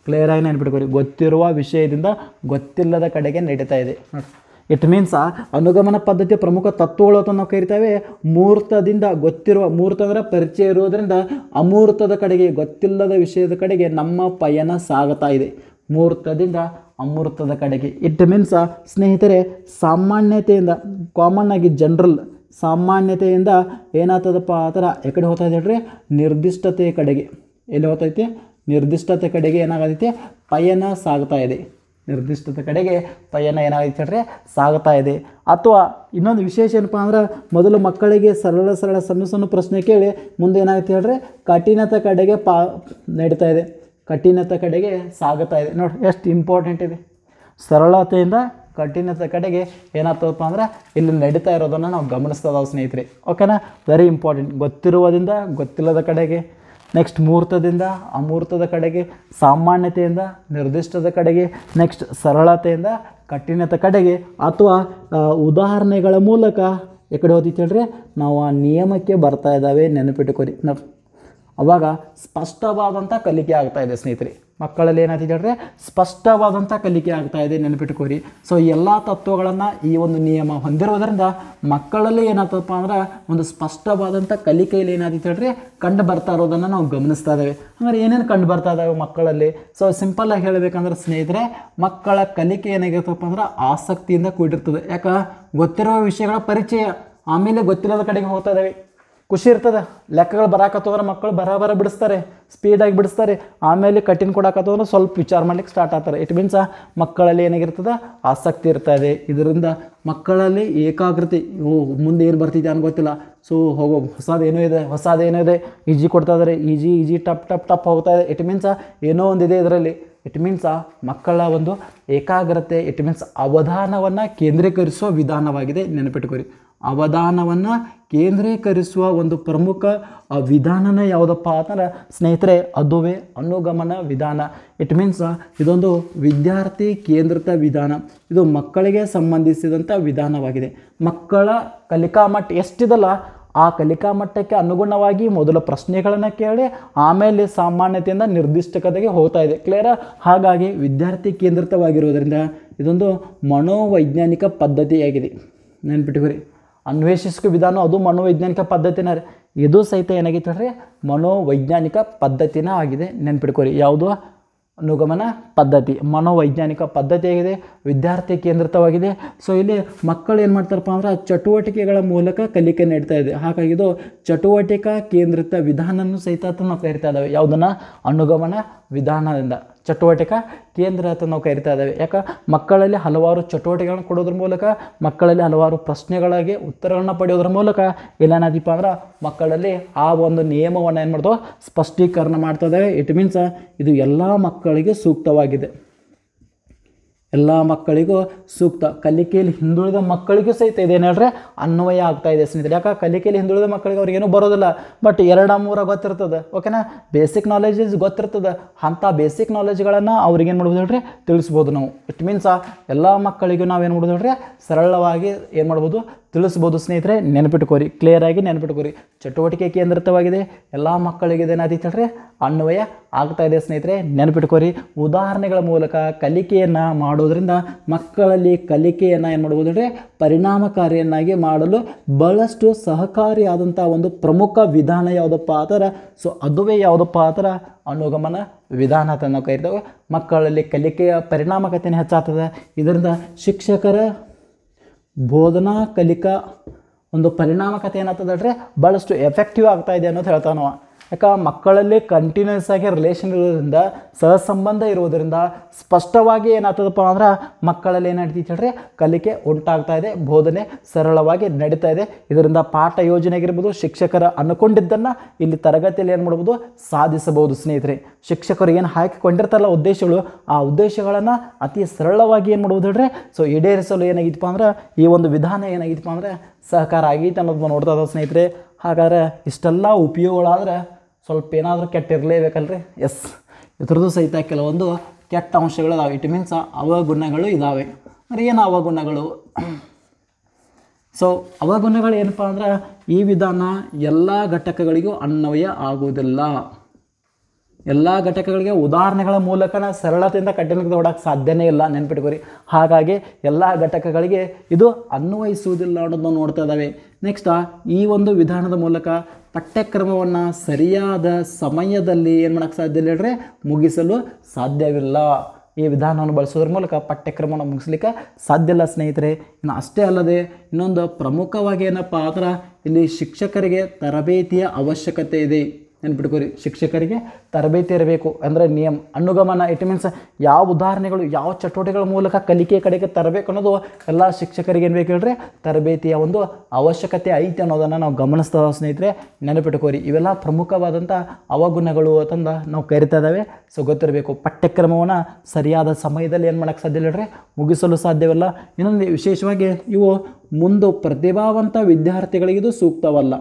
ಕ್ಲಿಯರಾಗಿ ನೆನ್ಪಿಟ್ಕೋರಿ ಗೊತ್ತಿರುವ ವಿಷಯದಿಂದ ಗೊತ್ತಿಲ್ಲದ ಕಡೆಗೆ ನಡೀತಾ ಇದೆ ನೋಡ್ರಿ ಇಟ್ ಮೀನ್ಸ್ ಅನುಗಮನ ಪದ್ಧತಿಯ ಪ್ರಮುಖ ತತ್ವಗಳು ಅಂತ ನಾವು ಕರಿತೇವೆ ಮೂರ್ತದಿಂದ ಗೊತ್ತಿರುವ ಮೂರ್ತ ಅಂದರೆ ಪರಿಚಯ ಇರುವುದರಿಂದ ಅಮೂರ್ತದ ಕಡೆಗೆ ಗೊತ್ತಿಲ್ಲದ ವಿಷಯದ ಕಡೆಗೆ ನಮ್ಮ ಪಯಣ ಸಾಗುತ್ತಾ ಇದೆ ಮೂರ್ತದಿಂದ ಅಮೂರ್ತದ ಕಡೆಗೆ ಇಟ್ ಮೀನ್ಸ್ ಸ್ನೇಹಿತರೆ ಸಾಮಾನ್ಯತೆಯಿಂದ ಕಾಮನ್ ಆಗಿ ಜನರಲ್ ಸಾಮಾನ್ಯತೆಯಿಂದ ಏನಾಗ್ತದಪ್ಪ ಆ ಥರ ಎಕಡೆ ಹೋಗ್ತಾ ಇದೆ ಹೇಳ್ರಿ ನಿರ್ದಿಷ್ಟತೆಯ ಕಡೆಗೆ ಎಲ್ಲಿ ಹೋಗ್ತೈತೆ ನಿರ್ದಿಷ್ಟತೆ ಕಡೆಗೆ ಏನಾಗತೈತೆ ಪಯಣ ಸಾಗ್ತಾ ಇದೆ ನಿರ್ದಿಷ್ಟದ ಕಡೆಗೆ ಪಯಣ ಏನಾಗೈತೆ ಹೇಳ್ರೆ ಸಾಗುತ್ತಾ ಇದೆ ಅಥವಾ ಇನ್ನೊಂದು ವಿಶೇಷ ಏನಪ್ಪ ಅಂದ್ರೆ ಮೊದಲು ಮಕ್ಕಳಿಗೆ ಸರಳ ಸರಳ ಸಣ್ಣ ಸಣ್ಣ ಪ್ರಶ್ನೆ ಕೇಳಿ ಮುಂದೆ ಏನಾಗುತ್ತೆ ಹೇಳ್ರೆ ಕಠಿಣತೆ ಕಡೆಗೆ ಪಾ ನಡೀತಾ ಇದೆ ಕಠಿಣತೆ ಕಡೆಗೆ ಸಾಗುತ್ತಾ ಇದೆ ನೋಡಿ ಎಷ್ಟು ಇಂಪಾರ್ಟೆಂಟ್ ಇದೆ ಸರಳತೆಯಿಂದ ಕಠಿಣತೆ ಕಡೆಗೆ ಏನಾಗ್ತದಪ್ಪ ಅಂದ್ರೆ ಇಲ್ಲಿ ನಡೀತಾ ಇರೋದನ್ನು ನಾವು ಗಮನಿಸ್ತದ ಸ್ನೇಹಿತರೆ ಓಕೆನಾ ವೆರಿ ಇಂಪಾರ್ಟೆಂಟ್ ಗೊತ್ತಿರುವುದರಿಂದ ಗೊತ್ತಿಲ್ಲದ ಕಡೆಗೆ ನೆಕ್ಸ್ಟ್ ಮುಹೂರ್ತದಿಂದ ಅಮೂರ್ತದ ಕಡೆಗೆ ಸಾಮಾನ್ಯತೆಯಿಂದ ನಿರ್ದಿಷ್ಟದ ಕಡೆಗೆ ನೆಕ್ಸ್ಟ್ ಸರಳತೆಯಿಂದ ಕಠಿಣತೆ ಕಡೆಗೆ ಅಥವಾ ಉದಾಹರಣೆಗಳ ಮೂಲಕ ಈ ಕಡೆ ಹೋದಿತ್ತು ಹೇಳ್ರಿ ನಾವು ಆ ನಿಯಮಕ್ಕೆ ಬರ್ತಾ ಇದ್ದಾವೆ ನೆನಪಿಟ್ಟುಕೊರಿ ಅವಾಗ ಸ್ಪಷ್ಟವಾದಂಥ ಕಲಿಕೆ ಆಗ್ತಾ ಇದೆ ಸ್ನೇಹಿತರೆ ಮಕ್ಕಳಲ್ಲಿ ಏನಾಯ್ತು ಹೇಳಿದ್ರೆ ಸ್ಪಷ್ಟವಾದಂಥ ಕಲಿಕೆ ಆಗ್ತಾ ಇದೆ ನೆನಪಿಟ್ಕೋರಿ ಸೊ ಎಲ್ಲ ತತ್ವಗಳನ್ನು ಈ ಒಂದು ನಿಯಮ ಹೊಂದಿರೋದ್ರಿಂದ ಮಕ್ಕಳಲ್ಲಿ ಏನಾಗ್ತದಪ್ಪ ಅಂದ್ರೆ ಒಂದು ಸ್ಪಷ್ಟವಾದಂಥ ಕಲಿಕೆಯಲ್ಲಿ ಏನಾಯ್ತು ಹೇಳ್ರಿ ಕಂಡು ಬರ್ತಾ ಇರೋದನ್ನು ನಾವು ಗಮನಿಸ್ತಾ ಇದ್ದೇವೆ ಅಂದರೆ ಏನೇನು ಕಂಡು ಬರ್ತಾ ಇದ್ದಾವೆ ಮಕ್ಕಳಲ್ಲಿ ಸೊ ಸಿಂಪಲ್ಲಾಗಿ ಹೇಳಬೇಕಂದ್ರೆ ಸ್ನೇಹಿತರೆ ಮಕ್ಕಳ ಕಲಿಕೆ ಏನಾಗಿರ್ತಪ್ಪ ಅಂದ್ರೆ ಆಸಕ್ತಿಯಿಂದ ಕೂಡಿರ್ತದೆ ಯಾಕೆ ಗೊತ್ತಿರೋ ವಿಷಯಗಳ ಪರಿಚಯ ಆಮೇಲೆ ಗೊತ್ತಿರೋದ ಕಡೆಗೆ ಹೋಗ್ತಾ ಇದ್ದಾವೆ ಖುಷಿ ಇರ್ತದೆ ಲೆಕ್ಕಗಳು ಬರಾಕತ್ತೋದ್ರೆ ಮಕ್ಕಳು ಬರಾಬರ ಬಿಡಿಸ್ತಾರೆ ಸ್ಪೀಡಾಗಿ ಬಿಡಿಸ್ತಾರೆ ಆಮೇಲೆ ಕಠಿಣ ಕೊಡಾಕತ್ತೋದ್ರೆ ಸ್ವಲ್ಪ ವಿಚಾರ ಮಾಡ್ಲಿಕ್ಕೆ ಸ್ಟಾರ್ಟ್ ಆಗ್ತಾರೆ ಇಟ್ ಮೀನ್ಸ್ ಮಕ್ಕಳಲ್ಲಿ ಏನಾಗಿರ್ತದೆ ಆಸಕ್ತಿ ಇರ್ತದೆ ಇದರಿಂದ ಮಕ್ಕಳಲ್ಲಿ ಏಕಾಗ್ರತೆ ಓ ಮುಂದೆ ಏನು ಬರ್ತಿದೆ ಅನ್ ಗೊತ್ತಿಲ್ಲ ಸೊ ಹೋಗೋ ಹೊಸದೇನೋ ಇದೆ ಹೊಸದೇನೋ ಇದೆ ಈಜಿ ಕೊಡ್ತಾ ಈಜಿ ಈಜಿ ಟಪ್ ಟಪ್ ಟಪ್ ಹೋಗ್ತಾ ಇದೆ ಇಟ್ ಮೀನ್ಸ್ ಏನೋ ಒಂದಿದೆ ಇದರಲ್ಲಿ ಇಟ್ ಮೀನ್ಸ್ ಮಕ್ಕಳ ಒಂದು ಏಕಾಗ್ರತೆ ಇಟ್ ಮೀನ್ಸ್ ಅವಧಾನವನ್ನು ಕೇಂದ್ರೀಕರಿಸುವ ವಿಧಾನವಾಗಿದೆ ನೆನಪಿಟ್ಕೊರಿ ಅವಧಾನವನ್ನು ಕೇಂದ್ರೀಕರಿಸುವ ಒಂದು ಪ್ರಮುಖ ವಿಧಾನನೇ ಯಾವುದಪ್ಪ ಅಂತಂದ್ರೆ ಸ್ನೇಹಿತರೆ ಅದುವೇ ಅನುಗಮನ ವಿಧಾನ ಇಟ್ ಮೀನ್ಸ್ ಇದೊಂದು ವಿದ್ಯಾರ್ಥಿ ಕೇಂದ್ರಿತ ವಿಧಾನ ಇದು ಮಕ್ಕಳಿಗೆ ಸಂಬಂಧಿಸಿದಂಥ ವಿಧಾನವಾಗಿದೆ ಮಕ್ಕಳ ಕಲಿಕಾ ಮಟ್ಟ ಎಷ್ಟಿದಲ್ಲ ಆ ಕಲಿಕಾ ಮಟ್ಟಕ್ಕೆ ಅನುಗುಣವಾಗಿ ಮೊದಲು ಪ್ರಶ್ನೆಗಳನ್ನು ಕೇಳಿ ಆಮೇಲೆ ಸಾಮಾನ್ಯತೆಯಿಂದ ನಿರ್ದಿಷ್ಟಕತೆಗೆ ಹೋಗ್ತಾ ಇದೆ ಕ್ಲಿಯರ ಹಾಗಾಗಿ ವಿದ್ಯಾರ್ಥಿ ಕೇಂದ್ರಿತವಾಗಿರುವುದರಿಂದ ಇದೊಂದು ಮನೋವೈಜ್ಞಾನಿಕ ಪದ್ಧತಿಯಾಗಿದೆ ನೆನ್ಪಿಟ್ಕೊರಿ ಅನ್ವೇಷಿಸಿಕ ವಿಧಾನ ಅದು ಮನೋವೈಜ್ಞಾನಿಕ ಪದ್ಧತಿನ ಇದು ಸಹಿತ ಏನಾಗಿತ್ತು ಹೇಳ್ರಿ ಮನೋವೈಜ್ಞಾನಿಕ ಪದ್ಧತಿನ ಆಗಿದೆ ನೆನ್ಪಿಡ್ಕೊರಿ ಯಾವುದು ಅನುಗಮನ ಪದ್ಧತಿ ಮನೋವೈಜ್ಞಾನಿಕ ಪದ್ಧತಿ ಆಗಿದೆ ವಿದ್ಯಾರ್ಥಿ ಕೇಂದ್ರಿತವಾಗಿದೆ ಸೊ ಇಲ್ಲಿ ಮಕ್ಕಳು ಏನು ಮಾಡ್ತಾರಪ್ಪ ಅಂದ್ರೆ ಚಟುವಟಿಕೆಗಳ ಮೂಲಕ ಕಲಿಕೆ ನೀಡ್ತಾ ಇದೆ ಹಾಗಾಗಿ ಇದು ಚಟುವಟಿಕಾ ಕೇಂದ್ರಿತ ವಿಧಾನನೂ ಸಹಿತ ನಾವು ಕರಿತಾ ಇದ್ದಾವೆ ಯಾವುದನ್ನು ಅನುಗಮನ ವಿಧಾನದಿಂದ ಚಟುವಟಿಕೆ ಕೇಂದ್ರ ಅಂತ ನಾವು ಕರಿತಾ ಇದ್ದೇವೆ ಯಾಕೆ ಮಕ್ಕಳಲ್ಲಿ ಹಲವಾರು ಚಟುವಟಿಕೆಗಳನ್ನು ಕೊಡೋದ್ರ ಮೂಲಕ ಮಕ್ಕಳಲ್ಲಿ ಹಲವಾರು ಪ್ರಶ್ನೆಗಳಾಗಿ ಉತ್ತರಗಳನ್ನು ಪಡೆಯೋದ್ರ ಮೂಲಕ ಇಲ್ಲೇನಾದೀಪ ಅಂದ್ರೆ ಮಕ್ಕಳಲ್ಲಿ ಆ ಒಂದು ನಿಯಮವನ್ನು ಏನು ಮಾಡ್ತೋ ಸ್ಪಷ್ಟೀಕರಣ ಮಾಡ್ತದೆ ಇಟ್ ಮೀನ್ಸ್ ಇದು ಎಲ್ಲ ಮಕ್ಕಳಿಗೆ ಸೂಕ್ತವಾಗಿದೆ ಎಲ್ಲ ಮಕ್ಕಳಿಗೂ ಸೂಕ್ತ ಕಲಿಕೆಯಲ್ಲಿ ಹಿಂದುಳಿದ ಮಕ್ಕಳಿಗೂ ಸಹಿತ ಏನು ಹೇಳ್ರೆ ಅನ್ವಯ ಆಗ್ತಾ ಇದೆ ಸ್ನೇಹಿತರೆ ಯಾಕೆ ಕಲಿಕೆಯಲ್ಲಿ ಹಿಂದುಳಿದ ಮಕ್ಕಳಿಗೆ ಅವ್ರಿಗೇನು ಬರೋದಿಲ್ಲ ಬಟ್ ಎರಡ ಮೂರ ಗೊತ್ತಿರ್ತದೆ ಓಕೆನಾ ಬೇಸಿಕ್ ನಾಲೆಜಸ್ ಗೊತ್ತಿರ್ತದೆ ಅಂಥ ಬೇಸಿಕ್ ನಾಲೆಜ್ಗಳನ್ನು ಅವ್ರಿಗೇನು ಮಾಡ್ಬೋದು ಹೇಳ್ರಿ ತಿಳಿಸ್ಬೋದು ನಾವು ಇಟ್ ಮೀನ್ಸ್ ಎಲ್ಲ ಮಕ್ಕಳಿಗೂ ನಾವೇನು ಮಾಡ್ಬೋದು ಹೇಳ್ರಿ ಸರಳವಾಗಿ ಏನು ಮಾಡ್ಬೋದು ತಿಳಿಸ್ಬೋದು ಸ್ನೇಹಿತರೆ ನೆನಪಿಟ್ಕೋರಿ ಕ್ಲಿಯರ್ ಆಗಿ ನೆನಪಿಟ್ಕೋರಿ ಚಟುವಟಿಕೆ ಕೇಂದ್ರಿತವಾಗಿದೆ ಎಲ್ಲ ಮಕ್ಕಳಿಗೆ ಇದೇನಾದಿ ಹೇಳ್ರೆ ಅನ್ವಯ ಆಗ್ತಾ ಇದೆ ಸ್ನೇಹಿತರೆ ನೆನಪಿಟ್ಕೋರಿ ಉದಾಹರಣೆಗಳ ಮೂಲಕ ಕಲಿಕೆಯನ್ನು ಮಾಡೋದರಿಂದ ಮಕ್ಕಳಲ್ಲಿ ಕಲಿಕೆಯನ್ನು ಏನು ಮಾಡ್ಬೋದು ಅಂದರೆ ಪರಿಣಾಮಕಾರಿಯನ್ನಾಗಿ ಮಾಡಲು ಬಹಳಷ್ಟು ಸಹಕಾರಿಯಾದಂಥ ಒಂದು ಪ್ರಮುಖ ವಿಧಾನ ಯಾವುದಪ್ಪ ಥರ ಸೊ ಅದುವೇ ಯಾವುದಪ್ಪ ಆತರ ಅನುಗಮನ ವಿಧಾನ ಅಂತ ನಾವು ಕರಿತೇವೆ ಮಕ್ಕಳಲ್ಲಿ ಕಲಿಕೆಯ ಪರಿಣಾಮಕತೆಯೇ ಹೆಚ್ಚಾಗ್ತದೆ ಇದರಿಂದ ಶಿಕ್ಷಕರ ಬೋಧನಾ ಕಲಿಕಾ ಒಂದು ಪರಿಣಾಮಕತೆ ಏನಾಗ್ತದಲ್ರಿ ಭಾಳಷ್ಟು ಎಫೆಕ್ಟಿವ್ ಆಗ್ತಾಯಿದೆ ಇದೆ ಅನ್ನೋದು ಹೇಳ್ತಾನವ ಯಾಕೆ ಮಕ್ಕಳಲ್ಲಿ ಕಂಟಿನ್ಯೂಸ್ ಆಗಿ ರಿಲೇಷನ್ ಇರೋದ್ರಿಂದ ಸಹಸಂಬಂಧ ಇರೋದರಿಂದ ಸ್ಪಷ್ಟವಾಗಿ ಏನಾಗ್ತದಪ್ಪ ಅಂದ್ರೆ ಮಕ್ಕಳಲ್ಲಿ ಏನಾಗ್ತೈತಿ ಹೇಳ್ರಿ ಕಲಿಕೆ ಉಂಟಾಗ್ತಾ ಇದೆ ಬೋಧನೆ ಸರಳವಾಗಿ ನಡೀತಾ ಇದೆ ಇದರಿಂದ ಪಾಠ ಯೋಜನೆ ಆಗಿರ್ಬೋದು ಶಿಕ್ಷಕರ ಅನ್ಕೊಂಡಿದ್ದನ್ನು ಇಲ್ಲಿ ತರಗತಿಯಲ್ಲಿ ಏನು ಮಾಡ್ಬೋದು ಸಾಧಿಸಬಹುದು ಸ್ನೇಹಿತರೆ ಶಿಕ್ಷಕರು ಏನು ಹಾಕಿಕೊಂಡಿರ್ತಾರಲ್ಲ ಉದ್ದೇಶಗಳು ಆ ಉದ್ದೇಶಗಳನ್ನು ಅತಿ ಸರಳವಾಗಿ ಏನು ಮಾಡ್ಬೋದು ಹೇಳ್ರಿ ಸೊ ಈಡೇರಿಸಲು ಏನಾಗಿತ್ತಪ್ಪ ಅಂದ್ರೆ ಈ ಒಂದು ವಿಧಾನ ಏನಾಗಿತ್ತಪ್ಪ ಅಂದ್ರೆ ಸಹಕಾರ ಆಗೈತೆ ಅನ್ನೋದನ್ನ ನೋಡ್ತಾ ಇದ್ದಾವೆ ಸ್ನೇಹಿತರೆ ಹಾಗಾದ್ರೆ ಇಷ್ಟೆಲ್ಲ ಉಪಯೋಗಗಳಾದ್ರೆ ಸ್ವಲ್ಪ ಏನಾದರೂ ಕೆಟ್ಟಿರಲೇಬೇಕಲ್ರಿ ಎಸ್ ಇದ್ರದ್ದು ಸಹಿತ ಕೆಲವೊಂದು ಕೆಟ್ಟ ಅಂಶಗಳಿದಾವೆ ಇಟ್ ಮೀನ್ಸ್ ಅವಗುಣಗಳು ಇದ್ದಾವೆ ಅಂದರೆ ಏನು ಅವಗುಣಗಳು ಸೊ ಅವಗುಣಗಳು ಏನಪ್ಪ ಅಂದ್ರೆ ಈ ವಿಧಾನ ಎಲ್ಲ ಘಟಕಗಳಿಗೂ ಅನ್ವಯ ಆಗುವುದಿಲ್ಲ ಎಲ್ಲ ಘಟಕಗಳಿಗೆ ಉದಾಹರಣೆಗಳ ಮೂಲಕ ಸರಳತೆಯಿಂದ ಕಠಿಣಕ್ಕೆ ಹೊಡೋಕ್ಕೆ ಸಾಧ್ಯನೇ ಇಲ್ಲ ನೆನ್ಪಿಟ್ಕೋರಿ ಹಾಗಾಗಿ ಎಲ್ಲ ಘಟಕಗಳಿಗೆ ಇದು ಅನ್ವಯಿಸುವುದಿಲ್ಲ ಅನ್ನೋದನ್ನು ನೋಡ್ತಾ ಇದ್ದಾವೆ ನೆಕ್ಸ್ಟ್ ಈ ಒಂದು ವಿಧಾನದ ಮೂಲಕ ಪಠ್ಯಕ್ರಮವನ್ನು ಸರಿಯಾದ ಸಮಯದಲ್ಲಿ ಏನು ಮಾಡೋಕ್ಕೆ ಸಾಧ್ಯ ಇಲ್ಲ ಮುಗಿಸಲು ಸಾಧ್ಯವಿಲ್ಲ ಈ ವಿಧಾನವನ್ನು ಬಳಸೋದ್ರ ಮೂಲಕ ಪಠ್ಯಕ್ರಮವನ್ನು ಮುಗಿಸ್ಲಿಕ್ಕೆ ಸಾಧ್ಯ ಇಲ್ಲ ಸ್ನೇಹಿತರೆ ಇನ್ನು ಅಷ್ಟೇ ಅಲ್ಲದೆ ಇನ್ನೊಂದು ಪ್ರಮುಖವಾಗಿ ಏನಪ್ಪ ಆದ್ರೆ ಇಲ್ಲಿ ಶಿಕ್ಷಕರಿಗೆ ತರಬೇತಿಯ ಅವಶ್ಯಕತೆ ಇದೆ ನೆನ್ಪಿಟ್ಕೋರಿ ಶಿಕ್ಷಕರಿಗೆ ತರಬೇತಿ ಇರಬೇಕು ಅಂದರೆ ನಿಯಮ ಅನುಗಮನ ಇಟ್ ಮೀನ್ಸ್ ಯಾವ ಉದಾಹರಣೆಗಳು ಯಾವ ಚಟುವಟಿಕೆಗಳ ಮೂಲಕ ಕಲಿಕೆ ಕಡೆಗೆ ತರಬೇಕು ಅನ್ನೋದು ಎಲ್ಲ ಶಿಕ್ಷಕರಿಗೆ ಏನು ಬೇಕು ಹೇಳ್ರಿ ತರಬೇತಿಯ ಒಂದು ಅವಶ್ಯಕತೆ ಐತಿ ಅನ್ನೋದನ್ನು ನಾವು ಗಮನಿಸ್ತಾ ಸ್ನೇಹಿತರೆ ನೆನಪಿಟ್ಕೋರಿ ಇವೆಲ್ಲ ಪ್ರಮುಖವಾದಂಥ ಅವಗುಣಗಳು ಅಂತಂದ ನಾವು ಕರಿತಾ ಇದ್ದಾವೆ ಸೊ ಗೊತ್ತಿರಬೇಕು ಪಠ್ಯಕ್ರಮವನ್ನು ಸರಿಯಾದ ಸಮಯದಲ್ಲಿ ಏನು ಮಾಡೋಕ್ಕೆ ಸಾಧ್ಯ ಹೇಳ್ರಿ ಮುಗಿಸಲು ಸಾಧ್ಯವಿಲ್ಲ ಇನ್ನೊಂದು ವಿಶೇಷವಾಗಿ ಇವು ಮುಂದೆ ಪ್ರತಿಭಾವಂತ ವಿದ್ಯಾರ್ಥಿಗಳಿಗಿದು ಸೂಕ್ತವಲ್ಲ